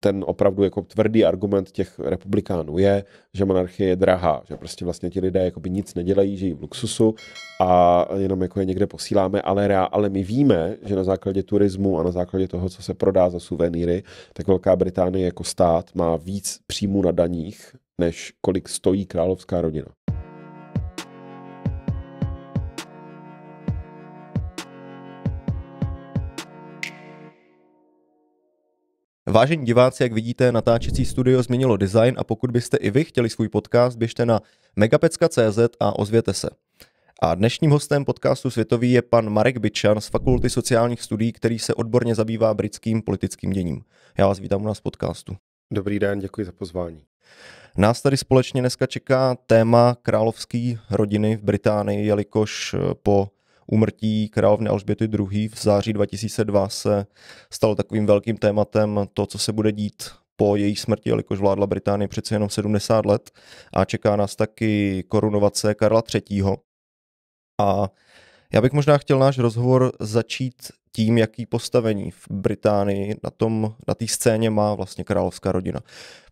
ten opravdu jako tvrdý argument těch republikánů je, že monarchie je drahá, že prostě vlastně ti lidé by nic nedělají, žijí v luxusu a jenom jako je někde posíláme, ale, rea, ale my víme, že na základě turismu a na základě toho, co se prodá za suvenýry, tak Velká Británie jako stát má víc příjmů na daních, než kolik stojí královská rodina. Vážení diváci, jak vidíte, natáčecí studio změnilo design a pokud byste i vy chtěli svůj podcast, běžte na megapecka.cz a ozvěte se. A dnešním hostem podcastu Světový je pan Marek Byčan z Fakulty sociálních studií, který se odborně zabývá britským politickým děním. Já vás vítám u nás podcastu. Dobrý den, děkuji za pozvání. Nás tady společně dneska čeká téma královské rodiny v Británii, jelikož po úmrtí královny Alžběty II. v září 2002 se stalo takovým velkým tématem to, co se bude dít po její smrti, jelikož vládla Británie přece jenom 70 let a čeká nás taky korunovace Karla III. A já bych možná chtěl náš rozhovor začít tím, jaký postavení v Británii na té na scéně má vlastně královská rodina.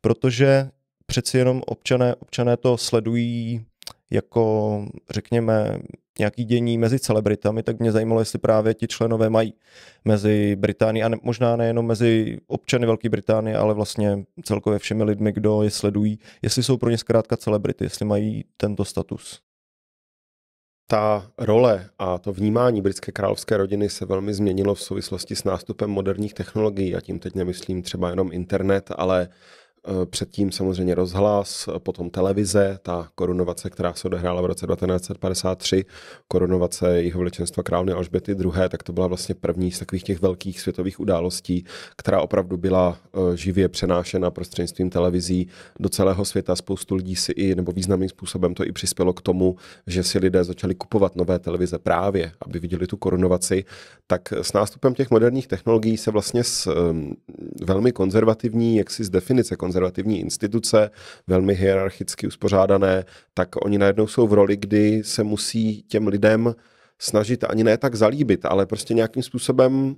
Protože přeci jenom občané, občané to sledují jako, řekněme, nějaký dění mezi celebritami, tak mě zajímalo, jestli právě ti členové mají mezi Británií a ne, možná nejenom mezi občany Velké Británie, ale vlastně celkově všemi lidmi, kdo je sledují, jestli jsou pro ně zkrátka celebrity, jestli mají tento status. Ta role a to vnímání britské královské rodiny se velmi změnilo v souvislosti s nástupem moderních technologií a tím teď nemyslím třeba jenom internet, ale Eh, předtím samozřejmě rozhlas, eh, potom televize, ta korunovace, která se odehrála v roce 1953, korunovace jeho veličenstva královny Alžběty II., tak to byla vlastně první z takových těch velkých světových událostí, která opravdu byla eh, živě přenášena prostřednictvím televizí do celého světa. Spoustu lidí si i, nebo významným způsobem to i přispělo k tomu, že si lidé začali kupovat nové televize právě, aby viděli tu korunovaci. Tak s nástupem těch moderních technologií se vlastně s um, velmi konzervativní, jak si z definice konzervativní, konzervativní instituce, velmi hierarchicky uspořádané, tak oni najednou jsou v roli, kdy se musí těm lidem snažit ani ne tak zalíbit, ale prostě nějakým způsobem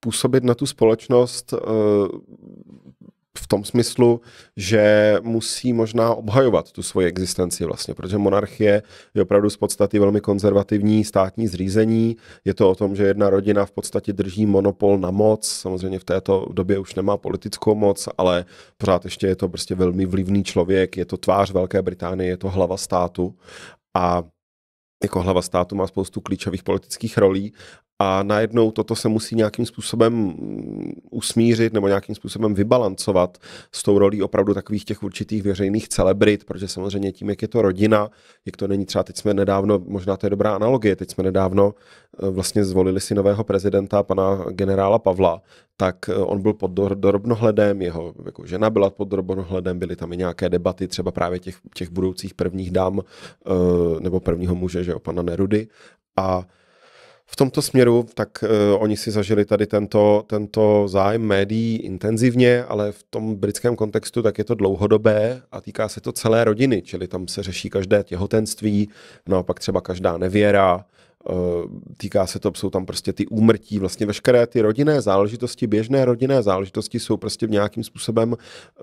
působit na tu společnost eh, v tom smyslu, že musí možná obhajovat tu svoji existenci vlastně, protože monarchie je opravdu z podstaty velmi konzervativní státní zřízení. Je to o tom, že jedna rodina v podstatě drží monopol na moc. Samozřejmě v této době už nemá politickou moc, ale pořád ještě je to prostě velmi vlivný člověk, je to tvář Velké Británie, je to hlava státu. A jako hlava státu má spoustu klíčových politických rolí a najednou toto se musí nějakým způsobem mm, usmířit nebo nějakým způsobem vybalancovat s tou rolí opravdu takových těch určitých veřejných celebrit, protože samozřejmě tím, jak je to rodina, jak to není třeba, teď jsme nedávno, možná to je dobrá analogie, teď jsme nedávno eh, vlastně zvolili si nového prezidenta, pana generála Pavla, tak eh, on byl pod drobnohledem, jeho jako žena byla pod drobnohledem, byly tam i nějaké debaty třeba právě těch, těch budoucích prvních dám eh, nebo prvního muže, že jo, pana Nerudy. A v tomto směru, tak uh, oni si zažili tady tento, tento zájem médií intenzivně, ale v tom britském kontextu tak je to dlouhodobé a týká se to celé rodiny, čili tam se řeší každé těhotenství, naopak no třeba každá nevěra, eh, týká se to, jsou tam prostě ty úmrtí, vlastně veškeré ty rodinné záležitosti, běžné rodinné záležitosti jsou prostě v nějakým způsobem eh,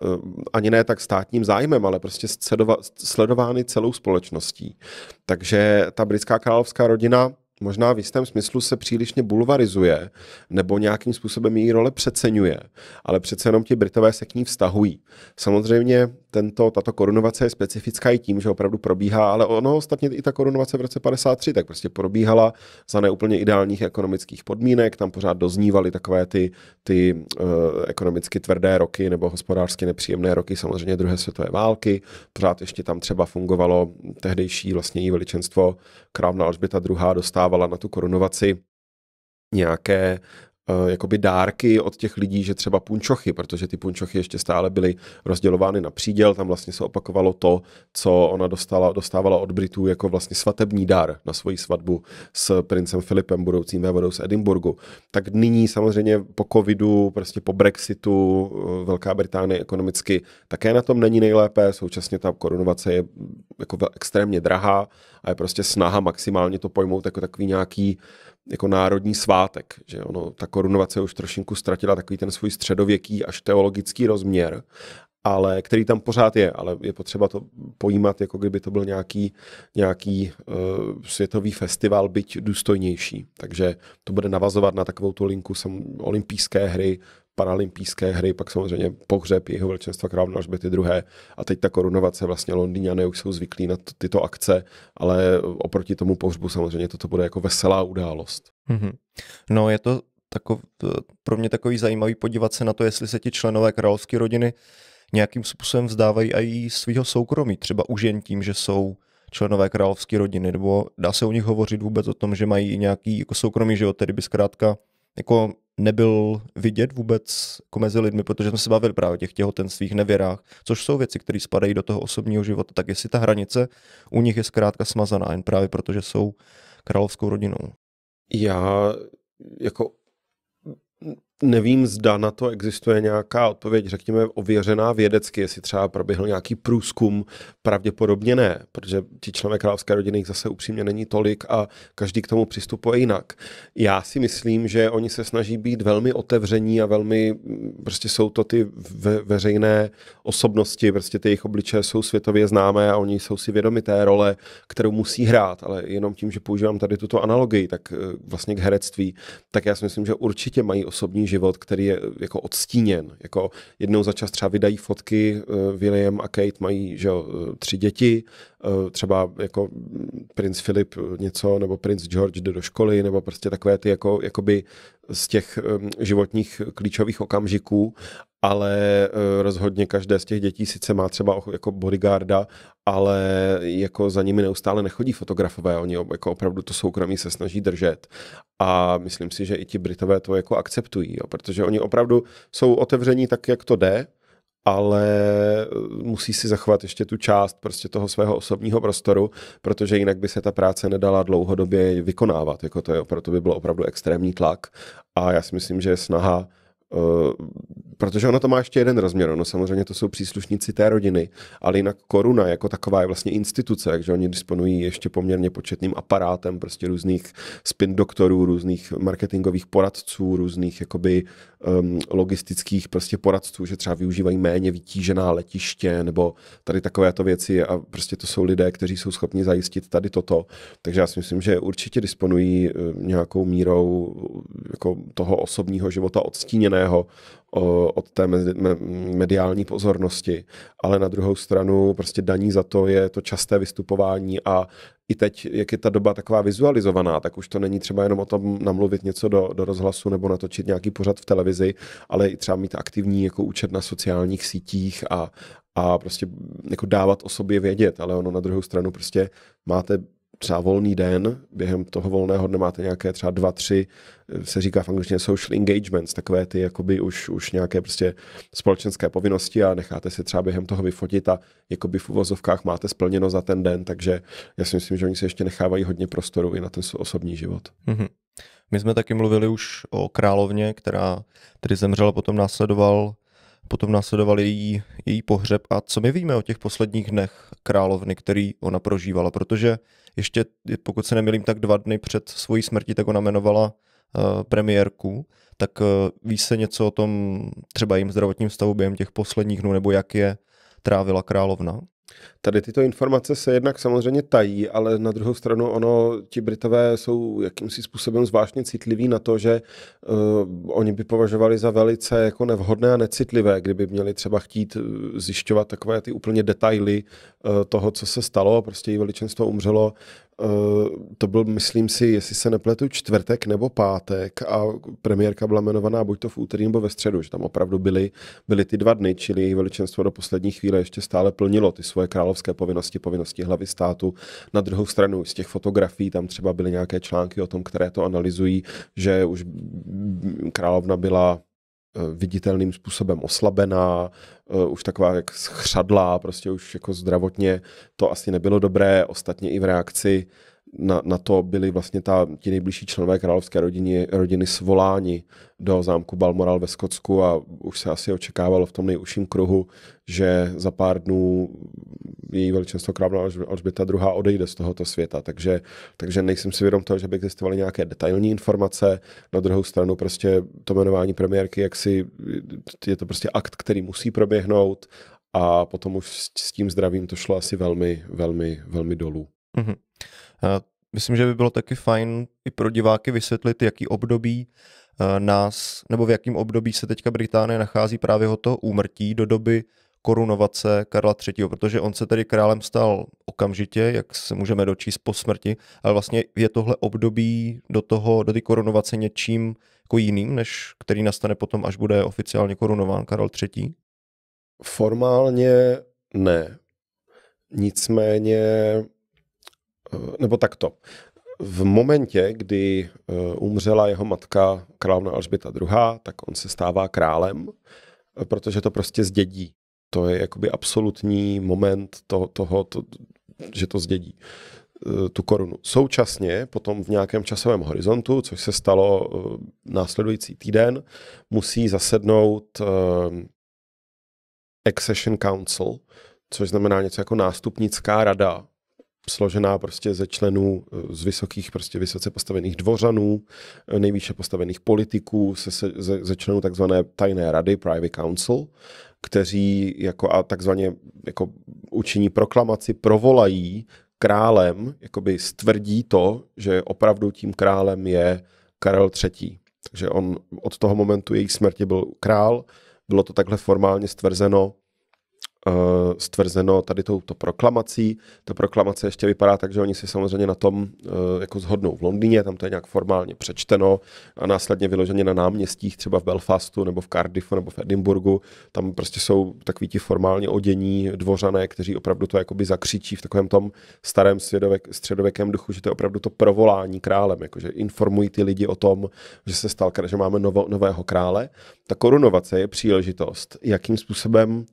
ani ne tak státním zájmem, ale prostě sledova, sledovány celou společností. Takže ta britská královská rodina možná v jistém smyslu se přílišně bulvarizuje nebo nějakým způsobem její role přeceňuje, ale přece jenom ti Britové se k ní vztahují. Samozřejmě tento, tato korunovace je specifická i tím, že opravdu probíhá, ale ono ostatně i ta korunovace v roce 53 tak prostě probíhala za neúplně ideálních ekonomických podmínek, tam pořád doznívaly takové ty, ty uh, ekonomicky tvrdé roky nebo hospodářsky nepříjemné roky, samozřejmě druhé světové války, pořád ještě tam třeba fungovalo tehdejší vlastně její veličenstvo královna Alžběta II. dostávala na tu korunovaci nějaké Eh, jakoby dárky od těch lidí, že třeba punčochy, protože ty punčochy ještě stále byly rozdělovány na příděl, tam vlastně se opakovalo to, co ona dostala, dostávala od Britů jako vlastně svatební dar na svoji svatbu s princem Filipem, budoucím vévodou z Edinburgu. Tak nyní samozřejmě po covidu, prostě po Brexitu, eh, Velká Británie ekonomicky také na tom není nejlépe, současně ta korunovace je mm, jako extrémně drahá a je prostě snaha maximálně to pojmout jako takový nějaký uh, jako národní svátek, že ono, ta korunovace už trošinku ztratila takový ten svůj středověký až teologický rozměr, ale který tam pořád je, ale je potřeba to pojímat, jako kdyby to byl nějaký, nějaký uh, světový festival, byť důstojnější. Takže to bude navazovat na takovou tu linku sam olympijské hry, paralympijské hry, pak samozřejmě pohřeb jeho veličenstva královny Alžběty druhé a teď ta korunovace, vlastně Londýňané už jsou zvyklí na tyto akce, ale oproti tomu pohřbu samozřejmě toto bude jako veselá událost. Mm-hmm. No je to takov, pro mě takový zajímavý podívat se na to, jestli se ti členové královské rodiny nějakým způsobem vzdávají i svého soukromí, třeba už jen tím, že jsou členové královské rodiny, nebo dá se o nich hovořit vůbec o tom, že mají nějaký jako soukromý život, tedy by zkrátka jako nebyl vidět vůbec jako mezi lidmi, protože jsme se bavili právě o těch těhotenstvích, nevěrách, což jsou věci, které spadají do toho osobního života, tak jestli ta hranice u nich je zkrátka smazaná, jen právě protože jsou královskou rodinou. Já jako Nevím, zda na to existuje nějaká odpověď, řekněme, ověřená vědecky, jestli třeba proběhl nějaký průzkum, pravděpodobně ne, protože ti členové královské rodiny jich zase upřímně není tolik a každý k tomu přistupuje jinak. Já si myslím, že oni se snaží být velmi otevření a velmi, mm, prostě jsou to ty ve, veřejné osobnosti, prostě ty jejich obličeje jsou světově známé a oni jsou si vědomi té role, kterou musí hrát, ale jenom tím, že používám tady tuto analogii, tak eh, vlastně k herectví, tak já si myslím, že určitě mají osobní život, který je jako odstíněn. Jako jednou za čas třeba vydají fotky, eh, William a Kate mají že jo, eh, tři děti, eh, třeba jako princ Filip něco, nebo princ George jde do školy, nebo prostě takové ty jako, jakoby z těch životních klíčových okamžiků, ale e, rozhodně každé z těch dětí sice má třeba jako bodyguarda, ale jako za nimi neustále nechodí fotografové, oni jako opravdu to soukromí se snaží držet a myslím si, že i ti Britové to jako akceptují, jo, protože oni opravdu jsou otevření tak, jak to jde, ale eh, musí si zachovat ještě tu část prostě toho svého osobního prostoru, protože jinak by se ta práce nedala dlouhodobě vykonávat. Jako to je, proto by bylo opravdu extrémní tlak a já si myslím, že je snaha Eh, protože ono to má ještě jeden rozměr. Ono samozřejmě to jsou příslušníci té rodiny, ale jinak koruna jako taková je vlastně instituce, takže oni disponují ještě poměrně početným aparátem prostě různých spin doktorů, různých marketingových poradců, různých jakoby um, logistických prostě poradců, že třeba využívají méně vytížená letiště nebo tady takovéto věci a prostě to jsou lidé, kteří jsou schopni zajistit tady toto. Takže já si myslím, že určitě disponují eh, nějakou mírou jako toho osobního života odstíněné odděleného od té mediální pozornosti, ale na druhou stranu prostě daní za to je to časté vystupování a i teď, jak je ta doba taková vizualizovaná, tak už to není třeba jenom o tom namluvit něco do, do rozhlasu nebo natočit nějaký pořad v televizi, ale i třeba mít aktivní jako účet na sociálních sítích a, a prostě jako dávat o sobě vědět, ale ono na druhou stranu prostě máte třeba volný den, během toho volného dne máte nějaké třeba dva, tři, eh, se říká v angličtině social engagements, takové ty jakoby už, už nějaké prostě společenské povinnosti a necháte se třeba během toho vyfotit a jakoby v uvozovkách máte splněno za ten den, takže já si myslím, že oni se ještě nechávají hodně prostoru i na ten osobní život. Mm-hmm. My jsme taky mluvili už o královně, která tedy zemřela, potom následoval potom následoval její, její pohřeb. A co my víme o těch posledních dnech královny, který ona prožívala? Protože ještě, pokud se nemilím, tak dva dny před svojí smrtí, tak ona jmenovala uh, premiérku. Tak uh, ví se něco o tom třeba jejím zdravotním stavu během těch posledních dnů, nebo jak je trávila královna? Tady tyto informace se jednak samozřejmě tají, ale na druhou stranu ono, ti Britové jsou jakýmsi způsobem zvláštně citliví na to, že uh, oni by považovali za velice jako nevhodné a necitlivé, kdyby měli třeba chtít eh, zjišťovat takové ty úplně detaily uh, toho, co se stalo, prostě její veličenstvo umřelo Eh, to byl, myslím si, jestli se nepletu, čtvrtek nebo pátek a premiérka byla jmenovaná buď to v úterý nebo ve středu, že tam opravdu byly, byly ty dva dny, čili její veličenstvo do poslední chvíle ještě stále plnilo ty svoje královské povinnosti, povinnosti hlavy státu. Na druhou stranu z těch fotografií tam třeba byly nějaké články o tom, které to analyzují, že už královna byla Eh, viditelným způsobem oslabená, eh, už taková jak schřadlá, prostě už jako zdravotně to asi nebylo dobré, ostatně i v reakci na, na to byli vlastně ta, ti nejbližší členové královské rodiny, rodiny svoláni do zámku Balmoral ve Skotsku a už se asi očekávalo v tom nejužším kruhu, že za pár dnů její veličenstvo královna Alžběta druhá odejde z tohoto světa, takže, takže nejsem si vědom toho, že by existovaly nějaké detailní informace. Na druhou stranu prostě to jmenování premiérky, jak si, je to prostě akt, který musí proběhnout a potom už s, tím zdravím to šlo asi velmi, velmi, velmi dolů. Mm-hmm. A eh, myslím, že by bylo taky fajn i pro diváky vysvětlit, jaký období eh, nás, nebo v jakém období se teďka Británie nachází právě od toho úmrtí do doby, korunovace Karla III., protože on se tedy králem stal okamžitě, jak se můžeme dočíst po smrti, ale vlastně je tohle období do toho, do ty korunovace něčím jako jiným, než který nastane potom, až bude oficiálně korunován Karel III.? Formálně ne. Nicméně, eh, nebo takto. V momentě, kdy eh, umřela jeho matka královna Alžběta II., tak on se stává králem, eh, protože to prostě zdědí. To je jakoby absolutní moment toho, toho to, že to zdědí eh, tu korunu. Současně potom v nějakém časovém horizontu, což se stalo eh, následující týden, musí zasednout eh, Accession Council, což znamená něco jako nástupnická rada složená prostě ze členů eh, z vysokých, prostě vysoce postavených dvořanů, eh, nejvýše postavených politiků, se, se, ze, ze členů takzvané tajné rady, privy council, kteří jako a takzvaně jako učiní proklamaci, provolají králem, jakoby stvrdí to, že opravdu tím králem je Karel III. Takže on od toho momentu její smrti byl král, bylo to takhle formálně stvrzeno uh, stvrzeno tady touto proklamací. Ta proklamace ještě vypadá tak, že oni si samozřejmě na tom uh, jako zhodnou v Londýně, tam to je nějak formálně přečteno a následně vyloženě na náměstích, třeba v Belfastu nebo v Cardiffu nebo v Edinburgu. Tam prostě jsou takový ti formálně odění dvořané, kteří opravdu to jakoby zakřičí v takovém tom starém svědověk, středověkém duchu, že to je opravdu to provolání králem, jakože informují ty lidi o tom, že se stal, že máme novo, nového krále. Ta korunovace je příležitost, jakým způsobem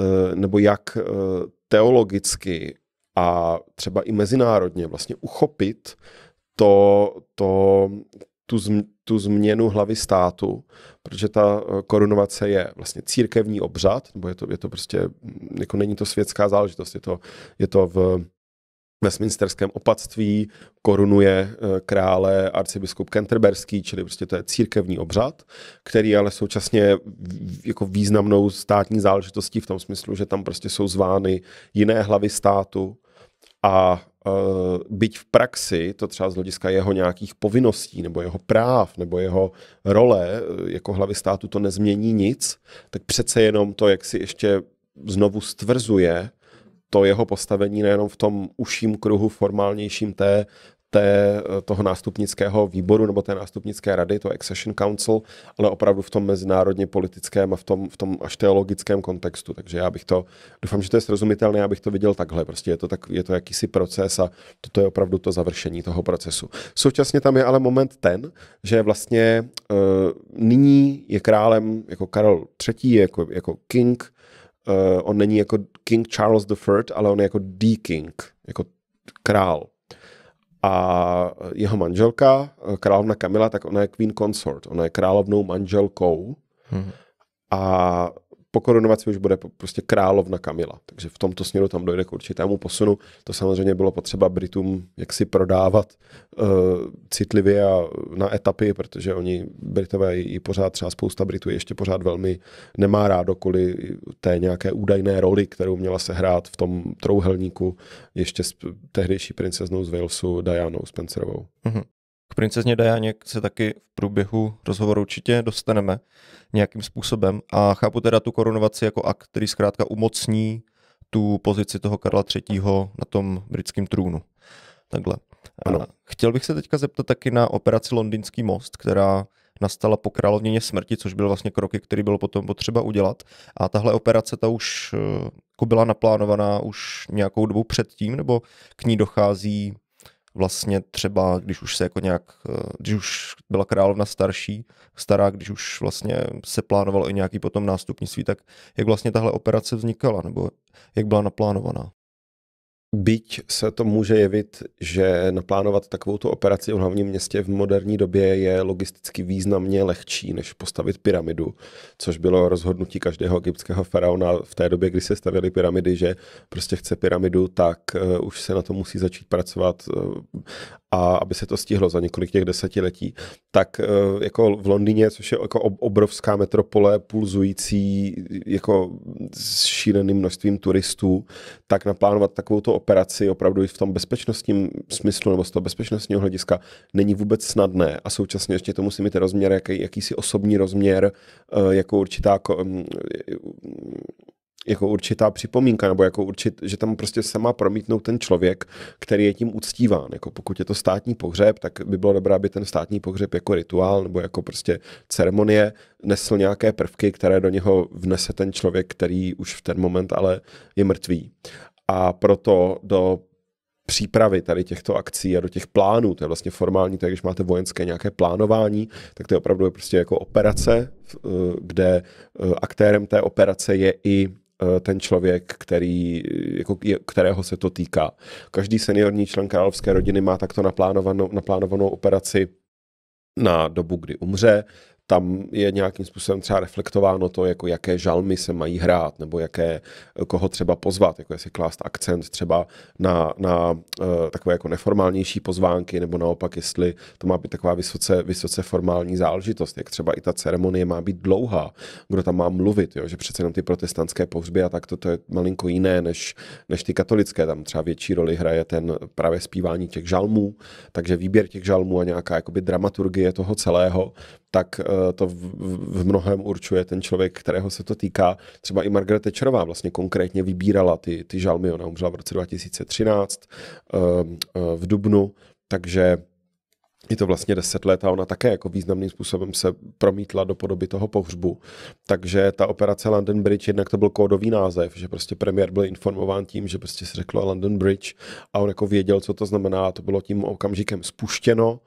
Eh, nebo jak eh, teologicky a třeba i mezinárodně vlastně uchopit to, to, tu, zm, tu změnu hlavy státu, protože ta eh, korunovace je vlastně církevní obřad, nebo je to, je to prostě, jako není to světská záležitost, je to, je to v Westminsterském opatství korunuje eh, krále arcibiskup Canterberský, čili prostě to je církevní obřad, který ale současně jako významnou státní záležitostí v tom smyslu, že tam prostě jsou zvány jiné hlavy státu a eh, byť v praxi, to třeba z hlediska jeho nějakých povinností, nebo jeho práv, nebo jeho role eh, jako hlavy státu to nezmění nic, tak přece jenom to, jak si ještě znovu stvrzuje to jeho postavení nejenom v tom uším kruhu formálnějším té, té, eh, toho nástupnického výboru nebo té nástupnické rady, to Accession Council, ale opravdu v tom mezinárodně politickém a v tom, v tom až teologickém kontextu. Takže já bych to, doufám, že to je srozumitelné, já bych to viděl takhle. Prostě je to, tak, je to jakýsi proces a toto je opravdu to završení toho procesu. Současně tam je ale moment ten, že vlastně uh, nyní je králem jako Karel III, jako, jako king, Uh, on není jako King Charles III, ale on je jako D. King, jako král. A jeho manželka, královna Kamila, tak ona je queen consort, ona je královnou manželkou. Hmm. A po korunovaci už bude prostě královna Kamila. Takže v tomto směru tam dojde k určitému posunu. To samozřejmě bylo potřeba Britům jaksi prodávat uh, citlivě a na etapy, protože oni, Britové i pořád, třeba spousta Britů ještě pořád velmi nemá rádo kvůli té nějaké údajné roli, kterou měla se hrát v tom trouhelníku ještě s tehdejší princeznou z Walesu Dianou Spencerovou. Mm-hmm princezně Dianě se taky v průběhu rozhovoru určitě dostaneme nějakým způsobem a chápu teda tu korunovaci jako akt, který zkrátka umocní tu pozici toho Karla III. na tom britském trůnu. Takhle. Ano. Chtěl bych se teďka zeptat taky na operaci Londýnský most, která nastala po královněně smrti, což byl vlastně kroky, který bylo potom potřeba udělat. A tahle operace ta už eh, jako byla naplánovaná už nějakou dobu předtím, nebo k ní dochází vlastně třeba, když už se jako nějak, eh, když už byla královna starší, stará, když už vlastně se plánovalo i nějaký potom nástupnictví, tak jak vlastně tahle operace vznikala, nebo jak byla naplánovaná? Byť se to může jevit, že naplánovat takovou tu operaci v hlavním městě v moderní době je logisticky významně lehčí, než postavit pyramidu, což bylo rozhodnutí každého egyptského faraona v té době, kdy se stavěly pyramidy, že prostě chce pyramidu, tak eh, už se na to musí začít pracovat eh, a aby se to stihlo za několik těch desetiletí. Tak eh, jako v Londýně, což je jako obrovská metropole, pulzující jako s šíleným množstvím turistů, tak naplánovat takovou tu operaci opravdu v tom bezpečnostním smyslu nebo z toho bezpečnostního hlediska není vůbec snadné a současně ještě to musí mít rozměr, jaký, jakýsi osobní rozměr, eh, jako určitá mm, jako určitá připomínka, nebo jako určit, že tam prostě se má promítnout ten člověk, který je tím uctíván. Jako pokud je to státní pohřeb, tak by bylo dobré, aby ten státní pohřeb jako rituál nebo jako prostě ceremonie nesl nějaké prvky, které do něho vnese ten člověk, který už v ten moment ale je mrtvý. A proto do přípravy tady těchto akcí a do těch plánů, to je vlastně formální, tak když máte vojenské nějaké plánování, tak to je opravdu prostě jako operace, eh, kde eh, aktérem té operace je i eh, ten člověk, který, jako, kterého se to týká. Každý seniorní člen královské rodiny má takto naplánovanou, naplánovanou operaci na dobu, kdy umře tam je nějakým způsobem třeba reflektováno to, jako jaké žalmy se mají hrát, nebo jaké, eh, koho třeba pozvat, jako jestli klást akcent třeba na, na uh, takové jako neformálnější pozvánky, nebo naopak, jestli to má být taková vysoce, vysoce formální záležitost, jak třeba i ta ceremonie má být dlouhá, kdo tam má mluvit, jo? že přece jenom ty protestantské pohřby a tak to, to je malinko jiné než, než ty katolické, tam třeba větší roli hraje ten právě zpívání těch žalmů, takže výběr těch žalmů a nějaká jakoby dramaturgie toho celého, tak eh, to v, v mnohem určuje ten člověk, kterého se to týká. Třeba i Margaret Thatcherová vlastně konkrétně vybírala ty, ty žalmy, ona umřela v roce 2013 ehm, eh, v Dubnu, takže je to vlastně deset let a ona také jako významným způsobem se promítla do podoby toho pohřbu. Takže ta operace London Bridge, jednak to byl kódový název, že prostě premiér byl informován tím, že prostě se řeklo London Bridge a on jako věděl, co to znamená a to bylo tím okamžikem spuštěno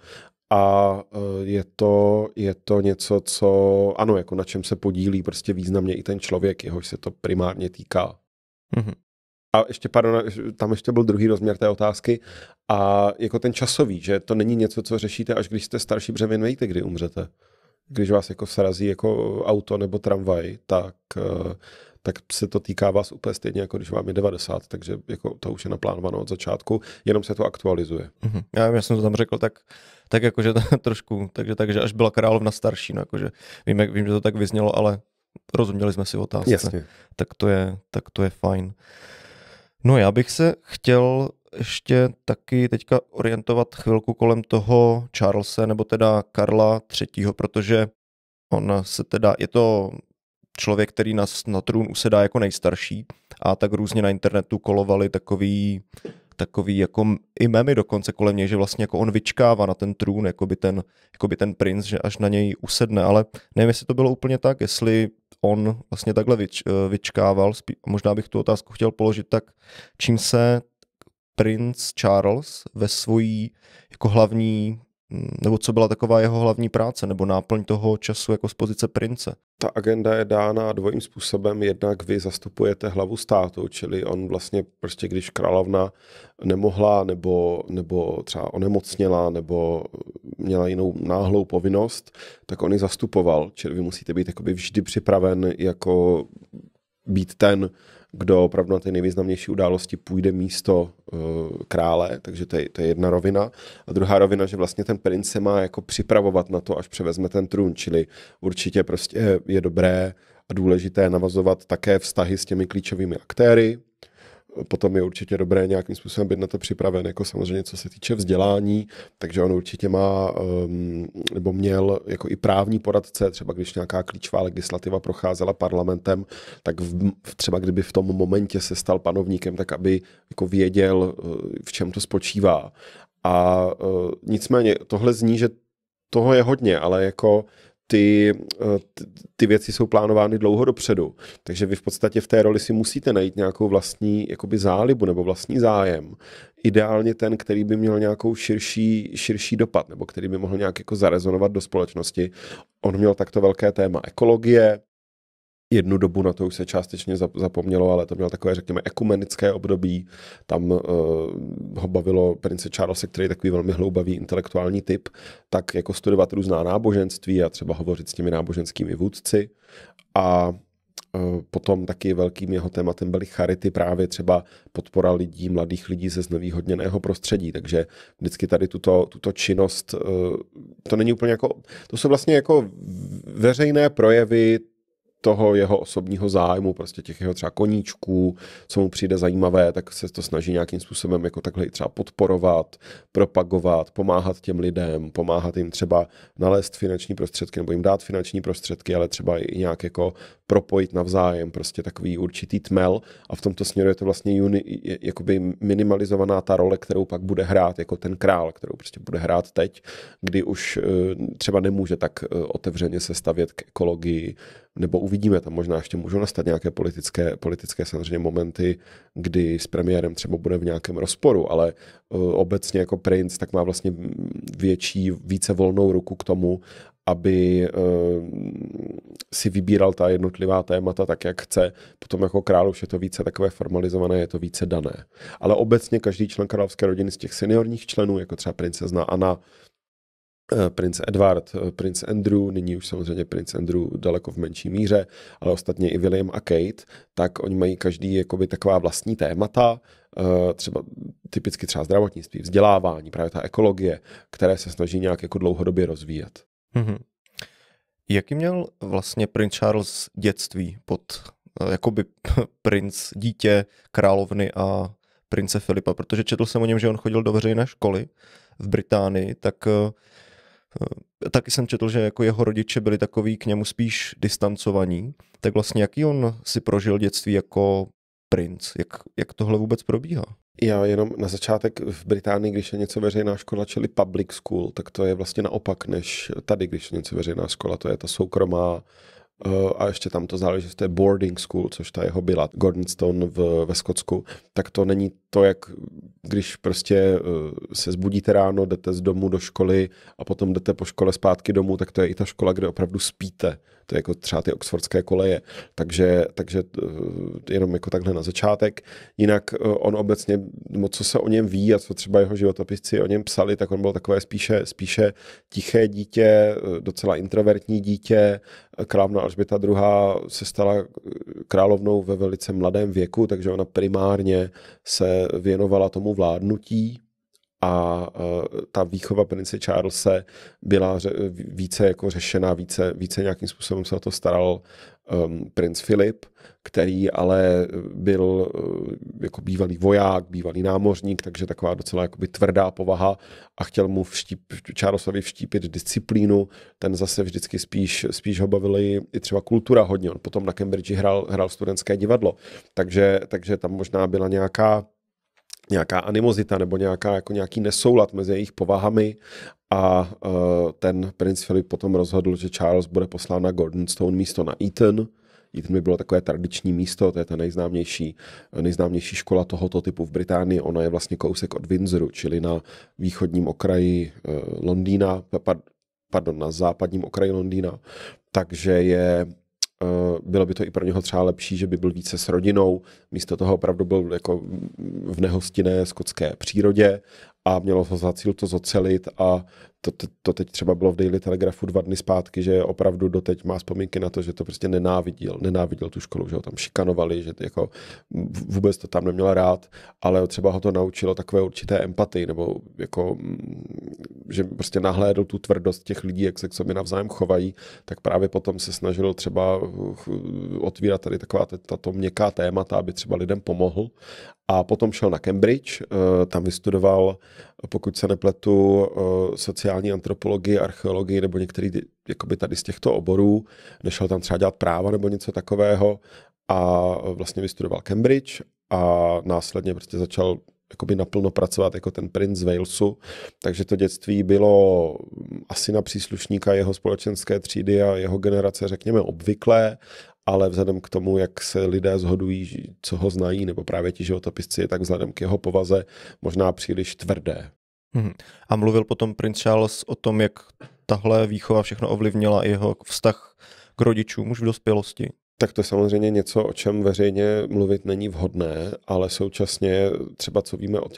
a e, je to, je to něco, co ano, jako na čem se podílí prostě významně i ten člověk, jehož se to primárně týká. Mm-hmm. A ještě, pardon, e, tam ještě byl druhý rozměr té otázky a jako ten časový, že to není něco, co řešíte, až když jste starší, břemen, vy kdy umřete. Když vás jako srazí jako auto nebo tramvaj, tak e, tak se to týká vás úplně stejně, jako když vám je 90, takže jako to už je naplánováno od začátku, jenom se to aktualizuje. Mm-hmm. Já, já jsem to tam řekl tak, tak jakože trošku, takže, takže až byla královna starší, no jakože vím, jak, vím, že to tak vyznělo, ale rozuměli jsme si otázce. Jasně. Tak to je, tak to je fajn. No já bych se chtěl ještě taky teďka orientovat chvilku kolem toho Charlesa, nebo teda Karla III., protože on se teda, je to člověk, který na, na trůn usedá jako nejstarší a tak různě na internetu kolovali takový takový jako i memy dokonce kolem něj, že vlastně jako on vyčkává na ten trůn, jako by ten, jako by ten princ, že až na něj usedne, ale nevím, jestli to bylo úplně tak, jestli on vlastně takhle vyč, eh, vyčkával, spí, možná bych tu otázku chtěl položit tak, čím se princ Charles ve svojí jako hlavní nebo co byla taková jeho hlavní práce nebo náplň toho času jako z pozice prince? Ta agenda je dána dvojím způsobem. Jednak vy zastupujete hlavu státu, čili on vlastně prostě, když královna nemohla nebo, nebo třeba onemocněla nebo měla jinou náhlou povinnost, tak on ji zastupoval. Čili vy musíte být jakoby vždy připraven jako být ten, kdo opravdu na ty nejvýznamnější události půjde místo uh, krále, takže to je, to je jedna rovina. A druhá rovina, že vlastně ten prince se má jako připravovat na to, až převezme ten trůn, čili určitě prostě je dobré a důležité navazovat také vztahy s těmi klíčovými aktéry, potom je určitě dobré nějakým způsobem být na to připraven, jako samozřejmě co se týče vzdělání, takže on určitě má, ehm, nebo měl jako i právní poradce, třeba když nějaká klíčová legislativa procházela parlamentem, tak v, třeba kdyby v tom momentě se stal panovníkem, tak aby jako věděl, eh, v čem to spočívá. A eh, nicméně tohle zní, že toho je hodně, ale jako ty, eh, ty věci jsou plánovány dlouho dopředu. Takže vy v podstatě v té roli si musíte najít nějakou vlastní jakoby zálibu nebo vlastní zájem. Ideálně ten, který by měl nějakou širší, širší dopad, nebo který by mohl nějak jako zarezonovat do společnosti. On měl takto velké téma ekologie, jednu dobu na to už se částečně zapomnělo, ale to měl takové, řekněme, ekumenické období. Tam uh, ho bavilo prince Charles, který je takový velmi hloubavý intelektuální typ, tak jako studovat různá náboženství a třeba hovořit s těmi náboženskými vůdci. A eh, Potom taky velkým jeho tématem byly charity, právě třeba podpora lidí, mladých lidí ze znevýhodněného prostředí. Takže vždycky tady tuto, tuto činnost, eh, to není úplně jako, to jsou vlastně jako veřejné projevy toho jeho osobního zájmu, prostě těch jeho třeba koníčků, co mu přijde zajímavé, tak se to snaží nějakým způsobem jako takhle třeba podporovat, propagovat, pomáhat těm lidem, pomáhat jim třeba nalézt finanční prostředky nebo jim dát finanční prostředky, ale třeba i nějak jako propojit navzájem prostě takový určitý tmel a v tomto směru je to vlastně uni, jakoby minimalizovaná ta role, kterou pak bude hrát jako ten král, kterou prostě bude hrát teď, kdy už eh, třeba nemůže tak eh, otevřeně se stavět k ekologii, nebo uvidíme, tam možná ještě můžou nastat nějaké politické, politické samozřejmě momenty, kdy s premiérem třeba bude v nějakém rozporu, ale uh, obecně jako Prince tak má vlastně větší, více volnou ruku k tomu, aby uh, si vybíral ta jednotlivá témata tak, jak chce. Potom jako král už je to více takové formalizované, je to více dané. Ale obecně každý člen královské rodiny z těch seniorních členů, jako třeba princezna Anna, Eh, princ Edward, eh, princ Andrew, nyní už samozřejmě princ Andrew daleko v menší míře, ale ostatně i William a Kate, tak oni mají každý jakoby taková vlastní témata, eh, třeba typicky třeba zdravotnictví, vzdělávání, právě ta ekologie, které se snaží nějak jako dlouhodobě rozvíjet. Mm-hmm. Jaký měl vlastně princ Charles dětství pod jakoby princ, dítě, královny a prince Filipa, protože četl jsem o něm, že on chodil do veřejné školy v Británii, tak Eh, taky jsem četl, že jako jeho rodiče byli takový k němu spíš distancovaní. Tak vlastně jaký on si prožil dětství jako princ? Jak, jak tohle vůbec probíhá? Já jenom na začátek v Británii, když je něco veřejná škola, čili public school, tak to je vlastně naopak než tady, když je něco veřejná škola, to je ta soukromá Eh, a ještě tam to záleží, jestli to je boarding school, což ta jeho byla, Gordonstone v, ve Skotsku, tak to není to, jak když prostě eh, se zbudíte ráno, jdete z domu do školy a potom jdete po škole zpátky domů, tak to je i ta škola, kde opravdu spíte to je jako třeba ty oxfordské koleje. Takže, takže eh, jenom jako takhle na začátek. Jinak eh, on obecně, moc co se o něm ví a co třeba jeho životopisci o něm psali, tak on byl takové spíše, spíše tiché dítě, eh, docela introvertní dítě. Královna Alžběta II. se stala královnou ve velice mladém věku, takže ona primárně se věnovala tomu vládnutí, a e, ta výchova prince Charlesa byla více jako řešená, více, více nějakým způsobem se o to staral um, princ Filip, který ale byl uh, jako bývalý voják, bývalý námořník, takže taková docela jakoby tvrdá povaha a chtěl mu vštíp, Charlesovi vštípit disciplínu, ten zase vždycky spíš, spíš ho bavili i třeba kultura hodně, on potom na Cambridge hrál, hrál studentské divadlo, takže, takže tam možná byla nějaká nějaká animozita nebo nějaká, jako nějaký nesoulad mezi jejich povahami a uh, ten princ Filip potom rozhodl, že Charles bude poslán na Gordonstone místo na Eton. Eton by bylo takové tradiční místo, to je ta nejznámější, nejznámější škola tohoto typu v Británii. Ona je vlastně kousek od Windsoru, čili na východním okraji uh, Londýna, pardon, na západním okraji Londýna. Takže je Eh, bylo by to i pro něho třeba lepší, že by byl více s rodinou, místo toho opravdu byl jako v nehostinné skotské přírodě a mělo to za cíl to zocelit a to, to, to teď třeba bylo v Daily Telegraphu dva dny zpátky, že opravdu doteď má vzpomínky na to, že to prostě nenáviděl, nenáviděl tu školu, že ho tam šikanovali, že jako vůbec to tam neměl rád, ale třeba ho to naučilo takové určité empatii, nebo jako, mm, že prostě nahlédl tu tvrdost těch lidí, jak se k sobě navzájem chovají, tak právě potom se snažil třeba otvírat tady taková tato měkká témata, aby třeba lidem pomohl. A potom šel na Cambridge, eh, tam vystudoval pokud se nepletu, eh, sociální antropologii, archeologii nebo některý jakoby tady z těchto oborů. Nešel tam třeba dělat práva nebo něco takového a vlastně vystudoval Cambridge a následně prostě začal jakoby naplno pracovat jako ten princ Walesu, takže to dětství bylo mm, asi na příslušníka jeho společenské třídy a jeho generace, řekněme, obvyklé ale vzhledem k tomu, jak se lidé zhodují, co ho znají, nebo právě ti životopisci, tak vzhledem k jeho povaze možná příliš tvrdé. Hmm. A mluvil potom Prince Charles o tom, jak tahle výchova všechno ovlivnila jeho vztah k rodičům už v dospělosti. Tak to je samozřejmě něco, o čem veřejně mluvit není vhodné, ale současně třeba co víme od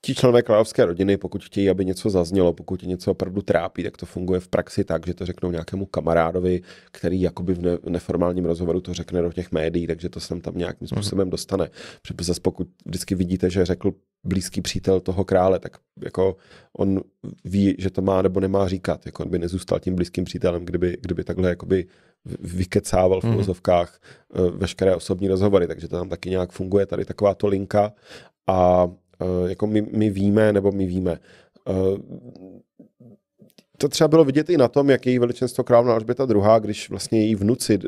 ti členové královské rodiny, pokud chtějí, aby něco zaznělo, pokud něco opravdu trápí, tak to funguje v praxi tak, že to řeknou nějakému kamarádovi, který jakoby v neformálním rozhovoru to řekne do těch médií, takže to se tam nějakým mhm. způsobem dostane. Protože zase pokud vždycky vidíte, že řekl blízký přítel toho krále, tak jako on ví, že to má nebo nemá říkat, jako on by nezůstal tím blízkým přítelem, kdyby, kdyby takhle jakoby vykecával v filozofkách mhm. mm. Eh, veškeré osobní rozhovory, takže to tam taky nějak funguje, tady taková to linka a eh, jako my, my víme, nebo my víme, eh, to třeba bylo vidět i na tom, jak její veličenstvo královna Alžběta II., když vlastně její vnuci,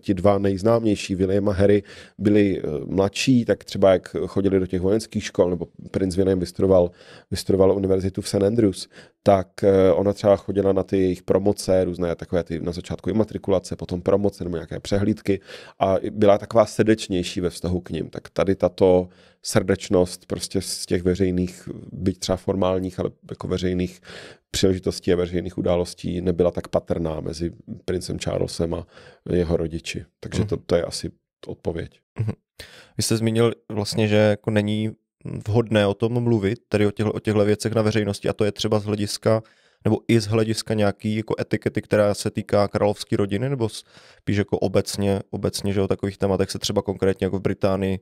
ti dva nejznámější, William a Harry, byli eh, mladší, tak třeba jak chodili do těch vojenských škol, nebo princ William vystudoval, vystudoval univerzitu v St. Andrews, tak eh, ona třeba chodila na ty jejich promoce, různé takové ty na začátku imatrikulace, potom promoce nebo nějaké přehlídky a byla taková srdečnější ve vztahu k ním. Tak tady tato srdečnost prostě z těch veřejných, byť třeba formálních, ale jako veřejných příležitostí a veřejných událostí nebyla tak patrná mezi princem Charlesem a jeho rodiči. Takže mhm. to, to je asi odpověď. Mhm. Vy jste zmínil vlastně, že jako není vhodné o tom mluvit, tedy o těchto, o těchto věcech na veřejnosti a to je třeba z hlediska nebo i z hlediska nějaký jako etikety, která se týká královské rodiny, nebo spíš jako obecně, obecně, že o takových tématech se třeba konkrétně jako v Británii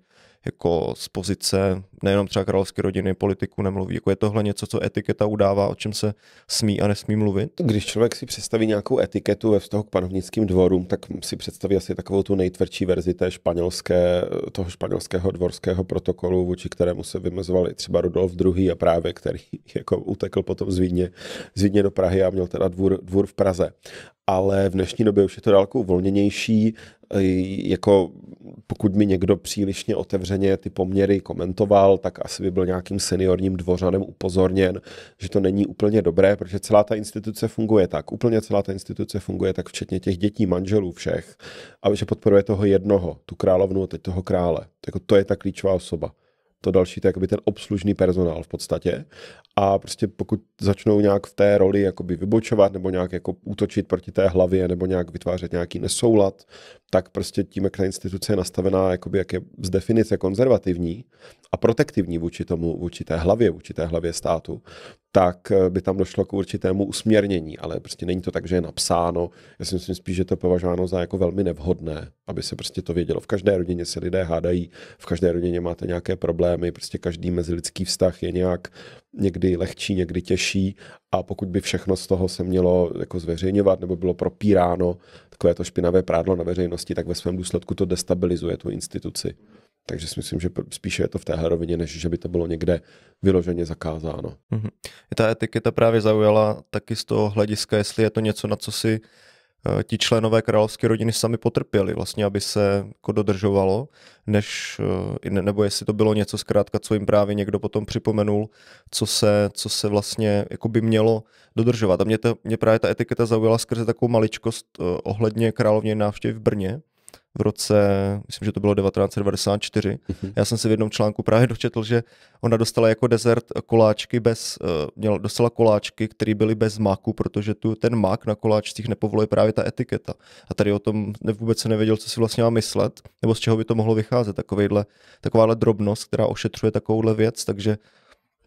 jako z pozice nejenom třeba královské rodiny, politiku nemluví. Jako je tohle něco, co etiketa udává, o čem se smí a nesmí mluvit? Když člověk si představí nějakou etiketu ve vztahu k panovnickým dvorům, tak si představí asi takovou tu nejtvrdší verzi té španělské, toho španělského dvorského protokolu, vůči kterému se vymezovali třeba Rudolf II. a právě který jako utekl potom z Vídně, z Vídně do Prahy a měl teda dvůr, dvůr v Praze ale v dnešní době už je to daleko uvolněnější jako pokud mi někdo přílišně otevřeně ty poměry komentoval, tak asi by byl nějakým seniorním dvořanem upozorněn, že to není úplně dobré, protože celá ta instituce funguje tak, úplně celá ta instituce funguje tak, včetně těch dětí, manželů všech, a že podporuje toho jednoho, tu královnu a teď toho krále. Jako to je ta klíčová osoba to další, to je jakoby ten obslužný personál v podstatě a prostě pokud začnou nějak v té roli jakoby vybočovat nebo nějak jako útočit proti té hlavě nebo nějak vytvářet nějaký nesoulad, tak prostě tím, jak ta instituce je nastavená, jakoby jak je z definice konzervativní a protektivní vůči tomu, vůči té hlavě, vůči té hlavě státu, tak eh, by tam došlo k určitému usměrnění, ale prostě není to tak, že je napsáno. Já si myslím spíš, že to je považováno za jako velmi nevhodné, aby se prostě to vědělo. V každé rodině se lidé hádají, v každé rodině máte nějaké problémy, prostě každý mezilidský vztah je nějak někdy lehčí, někdy těžší a pokud by všechno z toho se mělo jako zveřejňovat nebo bylo propíráno takové to špinavé prádlo na veřejnosti, tak ve svém důsledku to destabilizuje tu instituci. Takže si myslím, že spíše je to v téhle rovině, než že by to bylo někde vyloženě zakázáno. Mm-hmm. Ta etiketa právě zaujala taky z toho hlediska, jestli je to něco, na co si eh, ti členové královské rodiny sami potrpěli, vlastně, aby se jako dodržovalo, než, eh, nebo jestli to bylo něco zkrátka, co jim právě někdo potom připomenul, co se, co se vlastně jako by mělo dodržovat. A mě, to, mě právě ta etiketa zaujala skrze takovou maličkost eh, ohledně královně návštěv v Brně, v roce, myslím, že to bylo 1994. Mm-hmm. Já jsem si v jednom článku právě dočetl, že ona dostala jako dezert koláčky bez, eh, měla, dostala koláčky, které byly bez maku, protože tu, ten mak na koláčcích nepovoluje právě ta etiketa. A tady o tom vůbec se nevěděl, co si vlastně má myslet, nebo z čeho by to mohlo vycházet, takováhle drobnost, která ošetřuje takovouhle věc, takže